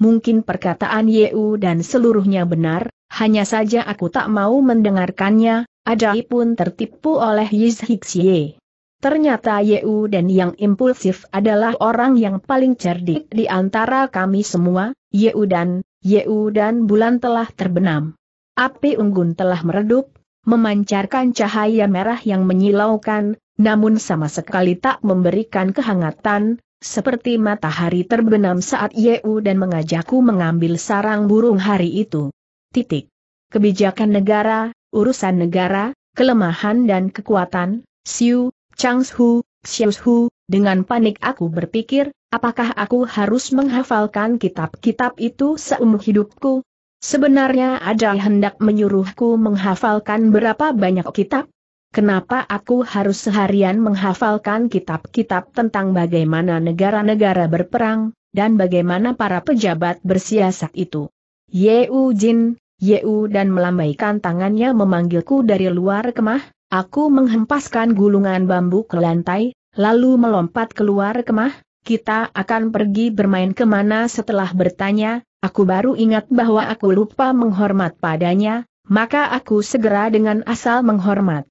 mungkin perkataan Yeu dan seluruhnya benar, hanya saja aku tak mau mendengarkannya, Adai pun tertipu oleh Yizhixie. Ternyata Yeu dan yang impulsif adalah orang yang paling cerdik di antara kami semua, Yeu dan, Yeu dan bulan telah terbenam. Api unggun telah meredup, memancarkan cahaya merah yang menyilaukan, namun sama sekali tak memberikan kehangatan, seperti matahari terbenam saat Yeu dan mengajakku mengambil sarang burung hari itu. Titik. Kebijakan negara, urusan negara, kelemahan dan kekuatan, Siu, Changshu, Xiushu, dengan panik aku berpikir, apakah aku harus menghafalkan kitab-kitab itu seumur hidupku? Sebenarnya ada hendak menyuruhku menghafalkan berapa banyak kitab, Kenapa aku harus seharian menghafalkan kitab-kitab tentang bagaimana negara-negara berperang, dan bagaimana para pejabat bersiasat itu? Yeu Jin, Yeu dan melambaikan tangannya memanggilku dari luar kemah, aku menghempaskan gulungan bambu ke lantai, lalu melompat keluar kemah, kita akan pergi bermain kemana setelah bertanya, aku baru ingat bahwa aku lupa menghormat padanya, maka aku segera dengan asal menghormat.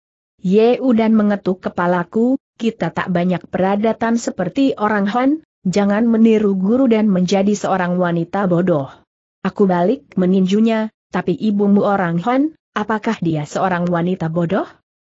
Udan mengetuk kepalaku, kita tak banyak peradatan seperti orang Han, jangan meniru guru dan menjadi seorang wanita bodoh. Aku balik meninjunya, tapi ibumu orang Han, apakah dia seorang wanita bodoh?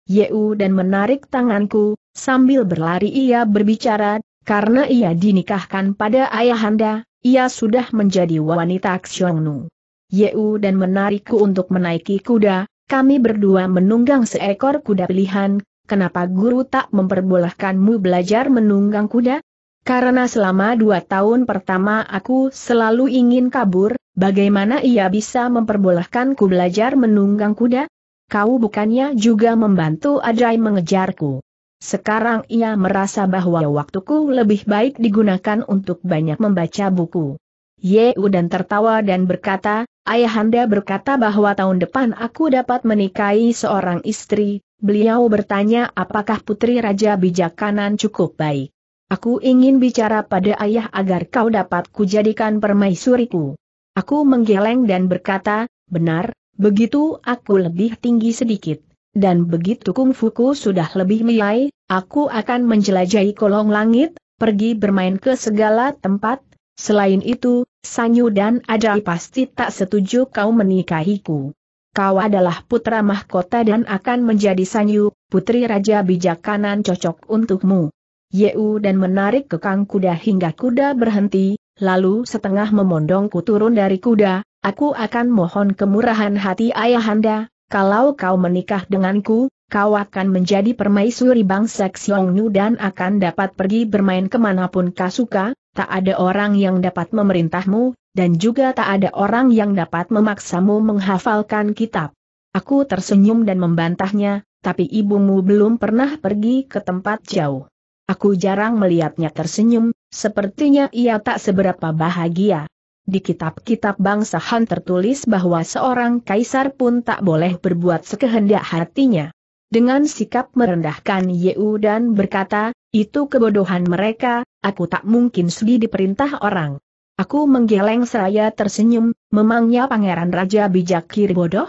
Yeu dan menarik tanganku, sambil berlari ia berbicara, karena ia dinikahkan pada ayahanda, ia sudah menjadi wanita Xiongnu. Yeu dan menarikku untuk menaiki kuda, kami berdua menunggang seekor kuda pilihan, kenapa guru tak memperbolehkanmu belajar menunggang kuda? Karena selama dua tahun pertama aku selalu ingin kabur, bagaimana ia bisa memperbolehkanku belajar menunggang kuda? Kau bukannya juga membantu Adrai mengejarku. Sekarang ia merasa bahwa waktuku lebih baik digunakan untuk banyak membaca buku. Yeu dan tertawa dan berkata, Ayahanda berkata bahwa tahun depan aku dapat menikahi seorang istri, beliau bertanya apakah putri raja Kanan cukup baik. Aku ingin bicara pada ayah agar kau dapat kujadikan permaisuriku. Aku menggeleng dan berkata, benar, begitu aku lebih tinggi sedikit. Dan begitu kungfuku sudah lebih mulai, aku akan menjelajahi kolong langit, pergi bermain ke segala tempat, Selain itu, Sanyu dan Ajai pasti tak setuju kau menikahiku. Kau adalah putra mahkota dan akan menjadi Sanyu, putri raja kanan cocok untukmu. Yeu dan menarik kekang kuda hingga kuda berhenti, lalu setengah memondongku turun dari kuda, aku akan mohon kemurahan hati ayahanda, kalau kau menikah denganku, kau akan menjadi permaisuri bangsa Xiongnu dan akan dapat pergi bermain kemanapun kau suka, tak ada orang yang dapat memerintahmu, dan juga tak ada orang yang dapat memaksamu menghafalkan kitab. Aku tersenyum dan membantahnya, tapi ibumu belum pernah pergi ke tempat jauh. Aku jarang melihatnya tersenyum, sepertinya ia tak seberapa bahagia. Di kitab-kitab bangsa Han tertulis bahwa seorang kaisar pun tak boleh berbuat sekehendak hatinya. Dengan sikap merendahkan Yeu dan berkata, itu kebodohan mereka, aku tak mungkin sedih diperintah orang. Aku menggeleng seraya tersenyum, memangnya pangeran raja bijak kiri bodoh?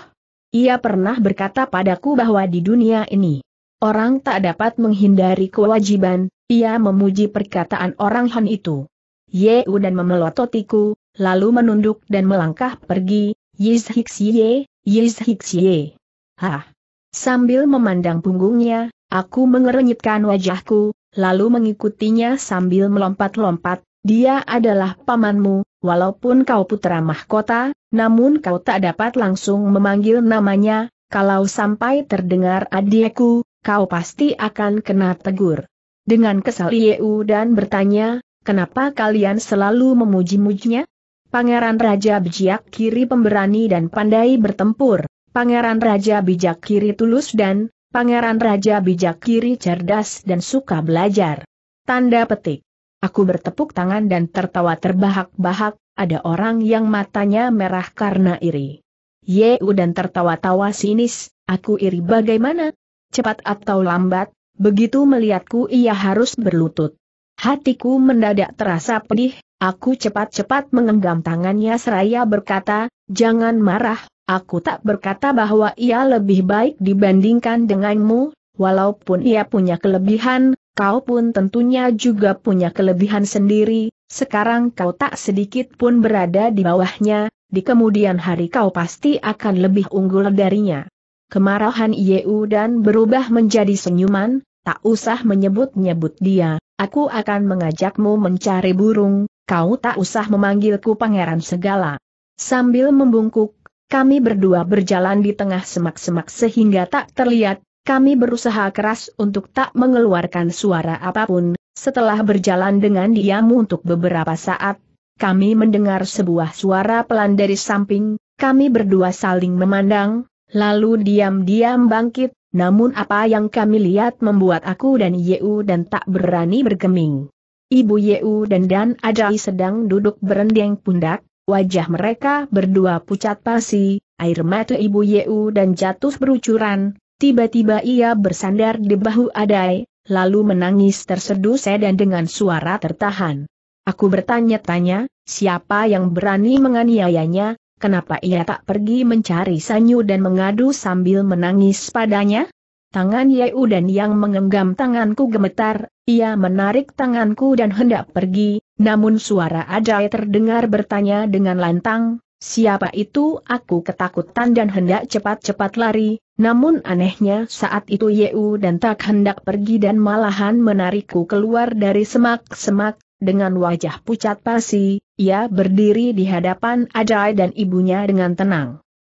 Ia pernah berkata padaku bahwa di dunia ini, orang tak dapat menghindari kewajiban, ia memuji perkataan orang Han itu. Yeu dan memelototiku, lalu menunduk dan melangkah pergi, Yizhixie, Yizhixie. Hah! Sambil memandang punggungnya, aku mengerenyitkan wajahku, lalu mengikutinya sambil melompat-lompat, dia adalah pamanmu, walaupun kau putra mahkota, namun kau tak dapat langsung memanggil namanya, kalau sampai terdengar adikku, kau pasti akan kena tegur. Dengan kesal Yeu dan bertanya, kenapa kalian selalu memuji-mujinya? Pangeran Raja Bijak Kiri pemberani dan pandai bertempur, Pangeran Raja Bijak Kiri tulus dan Pangeran Raja bijak kiri cerdas dan suka belajar. Tanda petik. Aku bertepuk tangan dan tertawa terbahak-bahak, ada orang yang matanya merah karena iri. Yeu dan tertawa-tawa sinis, aku iri bagaimana? Cepat atau lambat, begitu melihatku ia harus berlutut. Hatiku mendadak terasa pedih, aku cepat-cepat mengenggam tangannya seraya berkata, jangan marah, Aku tak berkata bahwa ia lebih baik dibandingkan denganmu, walaupun ia punya kelebihan, kau pun tentunya juga punya kelebihan sendiri, sekarang kau tak sedikit pun berada di bawahnya, di kemudian hari kau pasti akan lebih unggul darinya. Kemarahan Yeu dan berubah menjadi senyuman, tak usah menyebut-nyebut dia, aku akan mengajakmu mencari burung, kau tak usah memanggilku pangeran segala. Sambil membungkuk, kami berdua berjalan di tengah semak-semak sehingga tak terlihat, kami berusaha keras untuk tak mengeluarkan suara apapun, setelah berjalan dengan diam untuk beberapa saat, kami mendengar sebuah suara pelan dari samping, kami berdua saling memandang, lalu diam-diam bangkit, namun apa yang kami lihat membuat aku dan Yeu dan tak berani bergeming. Ibu Yeu dan Dan Ajai sedang duduk berendeng pundak, Wajah mereka berdua pucat pasi, air mata Ibu Yeu dan jatuh berucuran, tiba-tiba ia bersandar di bahu Adai, lalu menangis terseduh dan dengan suara tertahan. Aku bertanya-tanya, siapa yang berani menganiayanya, kenapa ia tak pergi mencari Sanyu dan mengadu sambil menangis padanya? Tangan Yeu dan yang mengenggam tanganku gemetar, ia menarik tanganku dan hendak pergi, namun suara Ajay terdengar bertanya dengan lantang, siapa itu aku ketakutan dan hendak cepat-cepat lari, namun anehnya saat itu Yeu dan tak hendak pergi dan malahan menarikku keluar dari semak-semak, dengan wajah pucat pasi, ia berdiri di hadapan Ajay dan ibunya dengan tenang.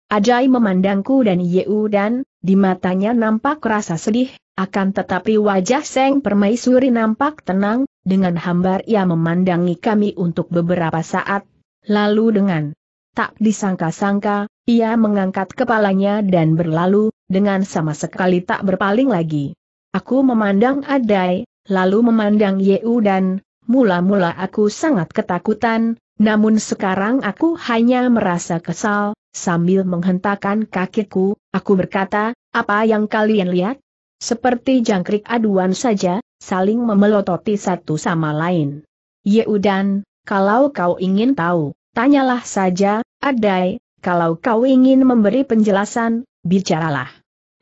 Ajai memandangku dan Yeu dan, di matanya nampak rasa sedih, akan tetapi wajah Seng Permaisuri nampak tenang, dengan hambar ia memandangi kami untuk beberapa saat, lalu dengan tak disangka-sangka, ia mengangkat kepalanya dan berlalu, dengan sama sekali tak berpaling lagi. Aku memandang Adai, lalu memandang Yeu dan, mula-mula aku sangat ketakutan, namun sekarang aku hanya merasa kesal, Sambil menghentakkan kakiku, aku berkata, apa yang kalian lihat? Seperti jangkrik aduan saja, saling memelototi satu sama lain. Yeudan, kalau kau ingin tahu, tanyalah saja, Adai, kalau kau ingin memberi penjelasan, bicaralah.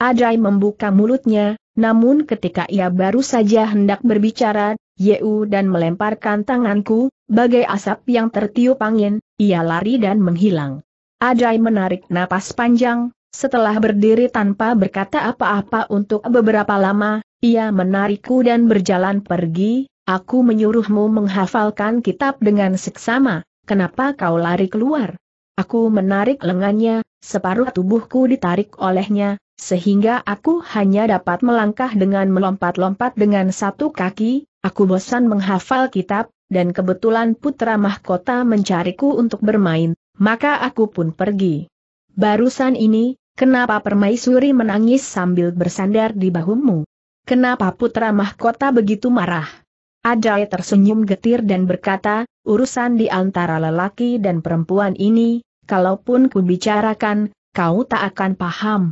Adai membuka mulutnya, namun ketika ia baru saja hendak berbicara, Yeu dan melemparkan tanganku, bagai asap yang tertiup angin, ia lari dan menghilang. Ajai menarik napas panjang, setelah berdiri tanpa berkata apa-apa untuk beberapa lama, ia menarikku dan berjalan pergi, aku menyuruhmu menghafalkan kitab dengan seksama, kenapa kau lari keluar? Aku menarik lengannya, separuh tubuhku ditarik olehnya, sehingga aku hanya dapat melangkah dengan melompat-lompat dengan satu kaki, aku bosan menghafal kitab, dan kebetulan putra mahkota mencariku untuk bermain maka aku pun pergi. Barusan ini, kenapa permaisuri menangis sambil bersandar di bahumu? Kenapa putra mahkota begitu marah? Ajay tersenyum getir dan berkata, urusan di antara lelaki dan perempuan ini, kalaupun ku bicarakan, kau tak akan paham.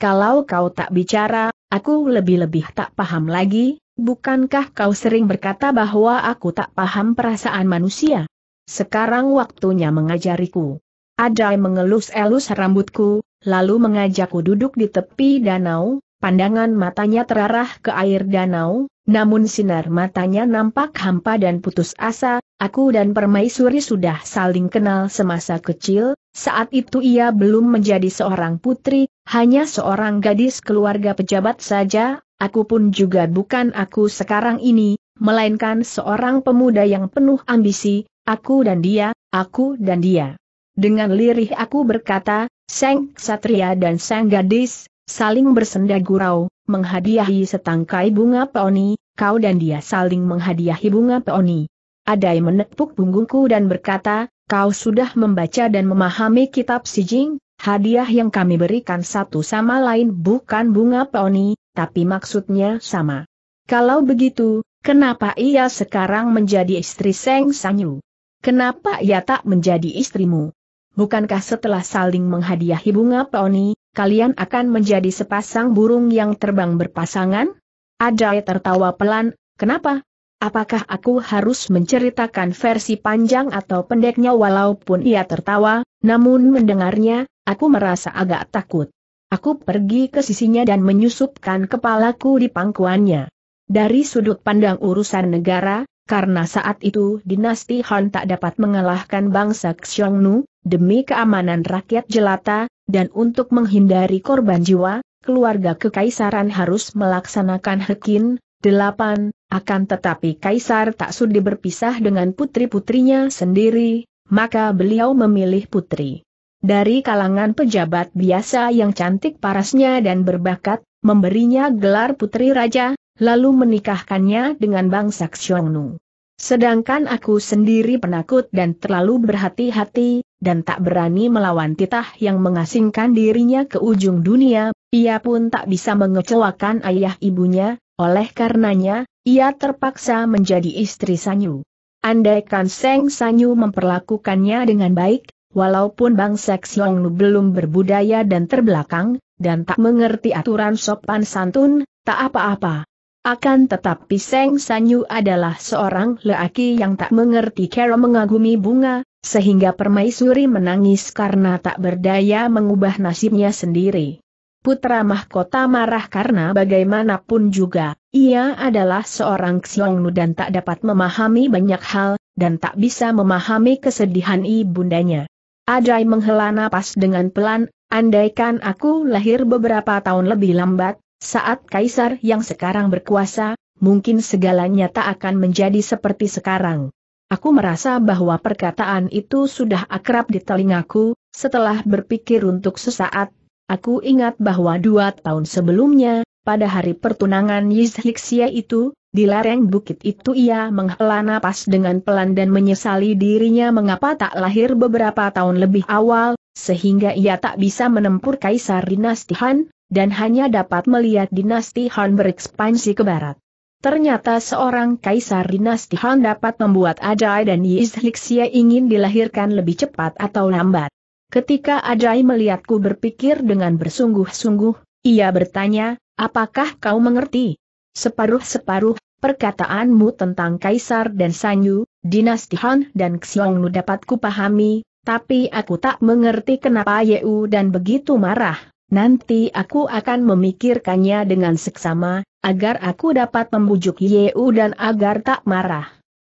Kalau kau tak bicara, aku lebih-lebih tak paham lagi, bukankah kau sering berkata bahwa aku tak paham perasaan manusia? Sekarang waktunya mengajariku. Adai mengelus-elus rambutku, lalu mengajakku duduk di tepi danau, pandangan matanya terarah ke air danau, namun sinar matanya nampak hampa dan putus asa, aku dan permaisuri sudah saling kenal semasa kecil, saat itu ia belum menjadi seorang putri, hanya seorang gadis keluarga pejabat saja, aku pun juga bukan aku sekarang ini, melainkan seorang pemuda yang penuh ambisi, aku dan dia, aku dan dia. Dengan lirih aku berkata, Seng Satria dan Seng Gadis, saling bersenda gurau, menghadiahi setangkai bunga peoni, kau dan dia saling menghadiahi bunga peoni. Adai menepuk punggungku dan berkata, kau sudah membaca dan memahami kitab Sijing, hadiah yang kami berikan satu sama lain bukan bunga peoni, tapi maksudnya sama. Kalau begitu, kenapa ia sekarang menjadi istri Seng Sanyu? Kenapa ia tak menjadi istrimu? Bukankah setelah saling menghadiahi bunga poni, kalian akan menjadi sepasang burung yang terbang berpasangan? Ajay tertawa pelan, kenapa? Apakah aku harus menceritakan versi panjang atau pendeknya walaupun ia tertawa, namun mendengarnya, aku merasa agak takut. Aku pergi ke sisinya dan menyusupkan kepalaku di pangkuannya. Dari sudut pandang urusan negara, karena saat itu dinasti Han tak dapat mengalahkan bangsa Xiongnu, demi keamanan rakyat jelata, dan untuk menghindari korban jiwa, keluarga kekaisaran harus melaksanakan hekin, 8, akan tetapi kaisar tak sudi berpisah dengan putri-putrinya sendiri, maka beliau memilih putri. Dari kalangan pejabat biasa yang cantik parasnya dan berbakat, memberinya gelar putri raja, lalu menikahkannya dengan bangsa Xiongnu. Sedangkan aku sendiri penakut dan terlalu berhati-hati, dan tak berani melawan titah yang mengasingkan dirinya ke ujung dunia, ia pun tak bisa mengecewakan ayah ibunya, oleh karenanya, ia terpaksa menjadi istri Sanyu. Andaikan Seng Sanyu memperlakukannya dengan baik, walaupun bangsa Xiongnu belum berbudaya dan terbelakang, dan tak mengerti aturan sopan santun, tak apa-apa. Akan tetapi Seng Sanyu adalah seorang lelaki yang tak mengerti cara mengagumi bunga, sehingga permaisuri menangis karena tak berdaya mengubah nasibnya sendiri. Putra mahkota marah karena bagaimanapun juga, ia adalah seorang Xiongnu dan tak dapat memahami banyak hal, dan tak bisa memahami kesedihan ibundanya. Adai menghela napas dengan pelan, andaikan aku lahir beberapa tahun lebih lambat, saat kaisar yang sekarang berkuasa, mungkin segalanya tak akan menjadi seperti sekarang. Aku merasa bahwa perkataan itu sudah akrab di telingaku, setelah berpikir untuk sesaat, aku ingat bahwa dua tahun sebelumnya, pada hari pertunangan Yizhiksia itu, di lereng bukit itu ia menghela napas dengan pelan dan menyesali dirinya mengapa tak lahir beberapa tahun lebih awal, sehingga ia tak bisa menempur kaisar dinasti Han, dan hanya dapat melihat dinasti Han berekspansi ke barat. Ternyata seorang kaisar dinasti Han dapat membuat Ajay dan Yizhixia ingin dilahirkan lebih cepat atau lambat. Ketika Ajay melihatku berpikir dengan bersungguh-sungguh, ia bertanya, apakah kau mengerti? Separuh-separuh, perkataanmu tentang Kaisar dan Sanyu, dinasti Han dan Xiongnu dapat kupahami, tapi aku tak mengerti kenapa Yeu dan begitu marah. Nanti aku akan memikirkannya dengan seksama, agar aku dapat membujuk Yeu dan agar tak marah.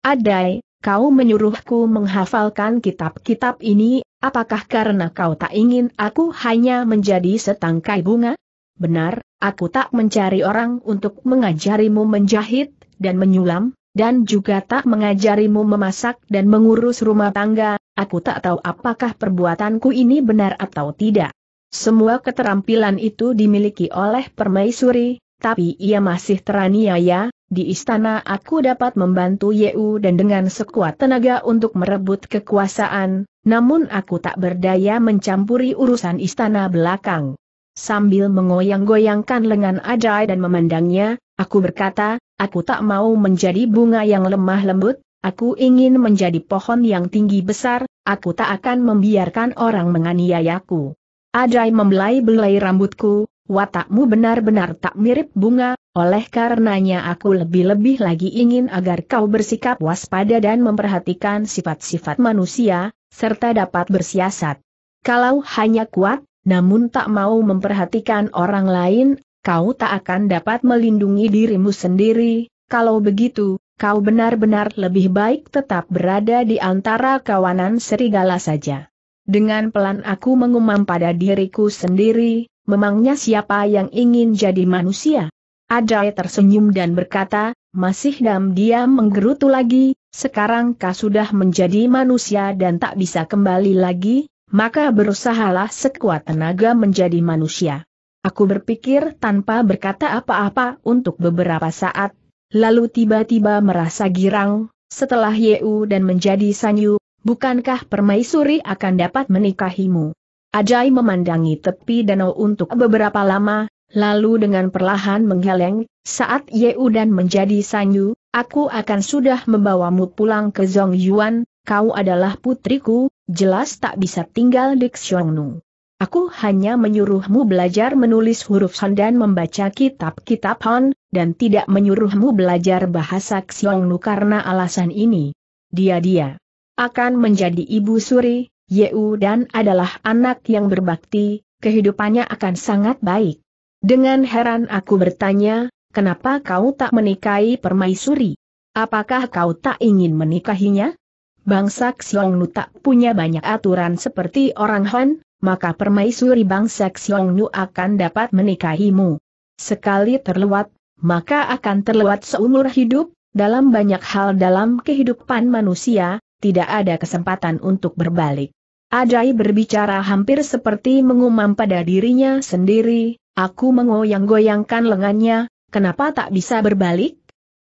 Adai, kau menyuruhku menghafalkan kitab-kitab ini, apakah karena kau tak ingin aku hanya menjadi setangkai bunga? Benar, aku tak mencari orang untuk mengajarimu menjahit dan menyulam, dan juga tak mengajarimu memasak dan mengurus rumah tangga, aku tak tahu apakah perbuatanku ini benar atau tidak. Semua keterampilan itu dimiliki oleh permaisuri, tapi ia masih teraniaya, di istana aku dapat membantu Yeu dan dengan sekuat tenaga untuk merebut kekuasaan, namun aku tak berdaya mencampuri urusan istana belakang. Sambil mengoyang-goyangkan lengan Ajai dan memandangnya, aku berkata, aku tak mau menjadi bunga yang lemah lembut, aku ingin menjadi pohon yang tinggi besar, aku tak akan membiarkan orang menganiayaku. Ajai membelai-belai rambutku, watakmu benar-benar tak mirip bunga, oleh karenanya aku lebih-lebih lagi ingin agar kau bersikap waspada dan memperhatikan sifat-sifat manusia, serta dapat bersiasat. Kalau hanya kuat, namun tak mau memperhatikan orang lain, kau tak akan dapat melindungi dirimu sendiri, kalau begitu, kau benar-benar lebih baik tetap berada di antara kawanan serigala saja. Dengan pelan aku mengumam pada diriku sendiri, memangnya siapa yang ingin jadi manusia? Adai tersenyum dan berkata, masih dam diam menggerutu lagi, sekarang kau sudah menjadi manusia dan tak bisa kembali lagi, maka berusahalah sekuat tenaga menjadi manusia. Aku berpikir tanpa berkata apa-apa untuk beberapa saat, lalu tiba-tiba merasa girang, setelah Yeu dan menjadi Sanyu, Bukankah permaisuri akan dapat menikahimu? Ajai memandangi tepi danau untuk beberapa lama, lalu dengan perlahan menggeleng, saat Yeu dan menjadi sanyu, aku akan sudah membawamu pulang ke Zongyuan, kau adalah putriku, jelas tak bisa tinggal di Xiongnu. Aku hanya menyuruhmu belajar menulis huruf Han dan membaca kitab-kitab Han, dan tidak menyuruhmu belajar bahasa Xiongnu karena alasan ini. Dia-dia akan menjadi ibu suri, Yeu dan adalah anak yang berbakti, kehidupannya akan sangat baik. Dengan heran aku bertanya, kenapa kau tak menikahi permaisuri? Apakah kau tak ingin menikahinya? Bangsa Xiongnu tak punya banyak aturan seperti orang Han, maka permaisuri bangsa Xiongnu akan dapat menikahimu. Sekali terlewat, maka akan terlewat seumur hidup, dalam banyak hal dalam kehidupan manusia, tidak ada kesempatan untuk berbalik. Adai berbicara hampir seperti mengumam pada dirinya sendiri, aku mengoyang-goyangkan lengannya, kenapa tak bisa berbalik?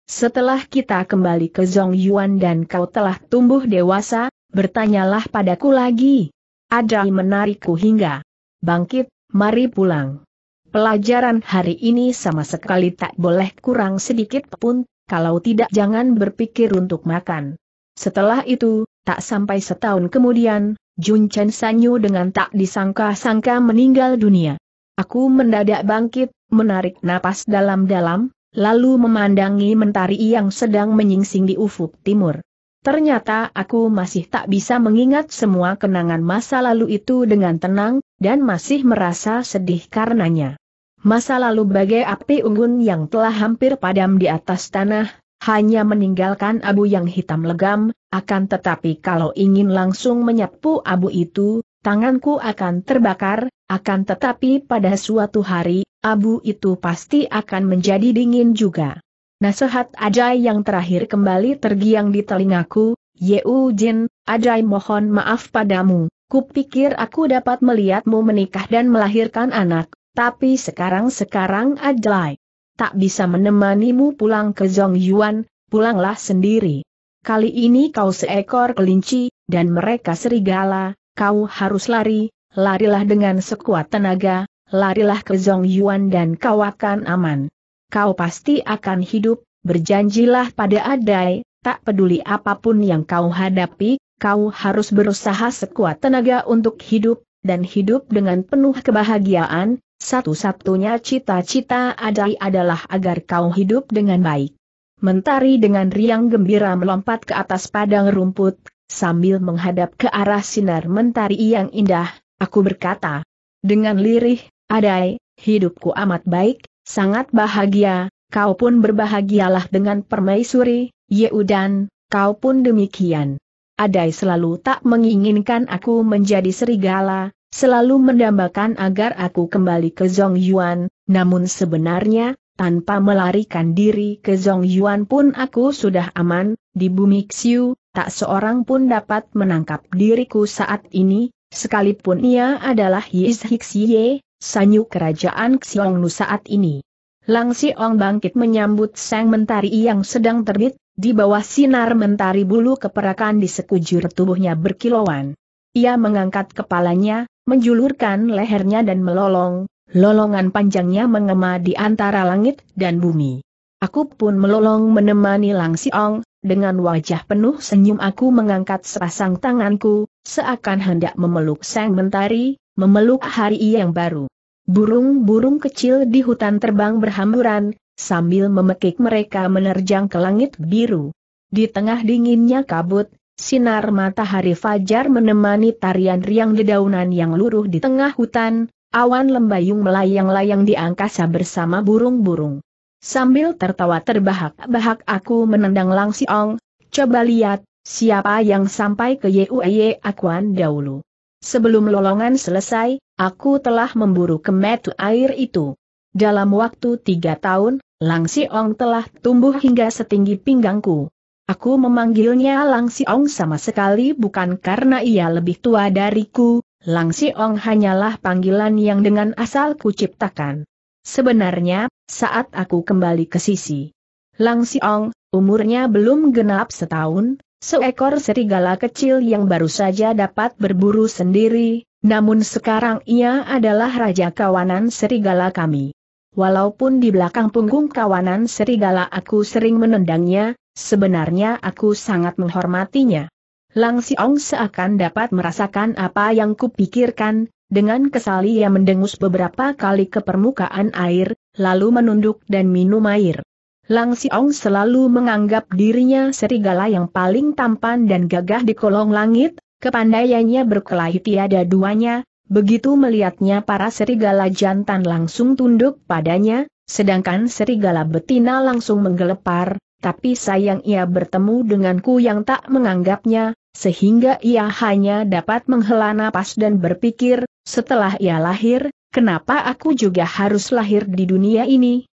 Setelah kita kembali ke Zong Yuan dan kau telah tumbuh dewasa, bertanyalah padaku lagi. Adai menarikku hingga bangkit, mari pulang. Pelajaran hari ini sama sekali tak boleh kurang sedikit pun, kalau tidak jangan berpikir untuk makan. Setelah itu, tak sampai setahun kemudian, Jun Chen Sanyo dengan tak disangka-sangka meninggal dunia. Aku mendadak bangkit, menarik napas dalam-dalam, lalu memandangi mentari yang sedang menyingsing di ufuk timur. Ternyata aku masih tak bisa mengingat semua kenangan masa lalu itu dengan tenang, dan masih merasa sedih karenanya. Masa lalu bagai api unggun yang telah hampir padam di atas tanah, hanya meninggalkan abu yang hitam legam, akan tetapi kalau ingin langsung menyapu abu itu, tanganku akan terbakar, akan tetapi pada suatu hari, abu itu pasti akan menjadi dingin juga. Nasihat Ajay yang terakhir kembali tergiang di telingaku, Yeu Jin, Ajay mohon maaf padamu, kupikir aku dapat melihatmu menikah dan melahirkan anak, tapi sekarang-sekarang Ajay tak bisa menemanimu pulang ke Zongyuan, pulanglah sendiri. Kali ini kau seekor kelinci, dan mereka serigala, kau harus lari, larilah dengan sekuat tenaga, larilah ke Zongyuan dan kau akan aman. Kau pasti akan hidup, berjanjilah pada Adai, tak peduli apapun yang kau hadapi, kau harus berusaha sekuat tenaga untuk hidup, dan hidup dengan penuh kebahagiaan, satu-satunya cita-cita Adai adalah agar kau hidup dengan baik. Mentari dengan riang gembira melompat ke atas padang rumput, sambil menghadap ke arah sinar mentari yang indah, aku berkata. Dengan lirih, Adai, hidupku amat baik, sangat bahagia, kau pun berbahagialah dengan permaisuri, Yeudan. kau pun demikian. Adai selalu tak menginginkan aku menjadi serigala, Selalu mendambakan agar aku kembali ke Zhong Yuan, namun sebenarnya, tanpa melarikan diri ke Zhong Yuan pun aku sudah aman, di bumi Xiu, tak seorang pun dapat menangkap diriku saat ini, sekalipun ia adalah Yi Hixie, sanyu kerajaan Xiongnu saat ini. Lang bangkit menyambut sang mentari yang sedang terbit, di bawah sinar mentari bulu keperakan di sekujur tubuhnya berkilauan. Ia mengangkat kepalanya, menjulurkan lehernya dan melolong, lolongan panjangnya mengema di antara langit dan bumi. Aku pun melolong menemani Lang Siong, dengan wajah penuh senyum aku mengangkat sepasang tanganku, seakan hendak memeluk sang mentari, memeluk hari yang baru. Burung-burung kecil di hutan terbang berhamburan, sambil memekik mereka menerjang ke langit biru. Di tengah dinginnya kabut, Sinar matahari fajar menemani tarian riang dedaunan yang luruh di tengah hutan, awan lembayung melayang-layang di angkasa bersama burung-burung. Sambil tertawa terbahak-bahak aku menendang Lang Siong, coba lihat, siapa yang sampai ke Yue Akuan dahulu. Sebelum lolongan selesai, aku telah memburu kemetu air itu. Dalam waktu tiga tahun, Lang Siong telah tumbuh hingga setinggi pinggangku. Aku memanggilnya Lang Siong sama sekali bukan karena ia lebih tua dariku, Lang Siong hanyalah panggilan yang dengan asal ciptakan. Sebenarnya, saat aku kembali ke sisi Lang Siong, umurnya belum genap setahun, seekor serigala kecil yang baru saja dapat berburu sendiri, namun sekarang ia adalah raja kawanan serigala kami. Walaupun di belakang punggung kawanan serigala aku sering menendangnya, Sebenarnya aku sangat menghormatinya. Lang Siong seakan dapat merasakan apa yang kupikirkan, dengan kesal ia mendengus beberapa kali ke permukaan air, lalu menunduk dan minum air. Lang Siong selalu menganggap dirinya serigala yang paling tampan dan gagah di kolong langit, kepandaiannya berkelahi tiada duanya, Begitu melihatnya para serigala jantan langsung tunduk padanya, sedangkan serigala betina langsung menggelepar, tapi sayang ia bertemu denganku yang tak menganggapnya, sehingga ia hanya dapat menghela napas dan berpikir, setelah ia lahir, kenapa aku juga harus lahir di dunia ini?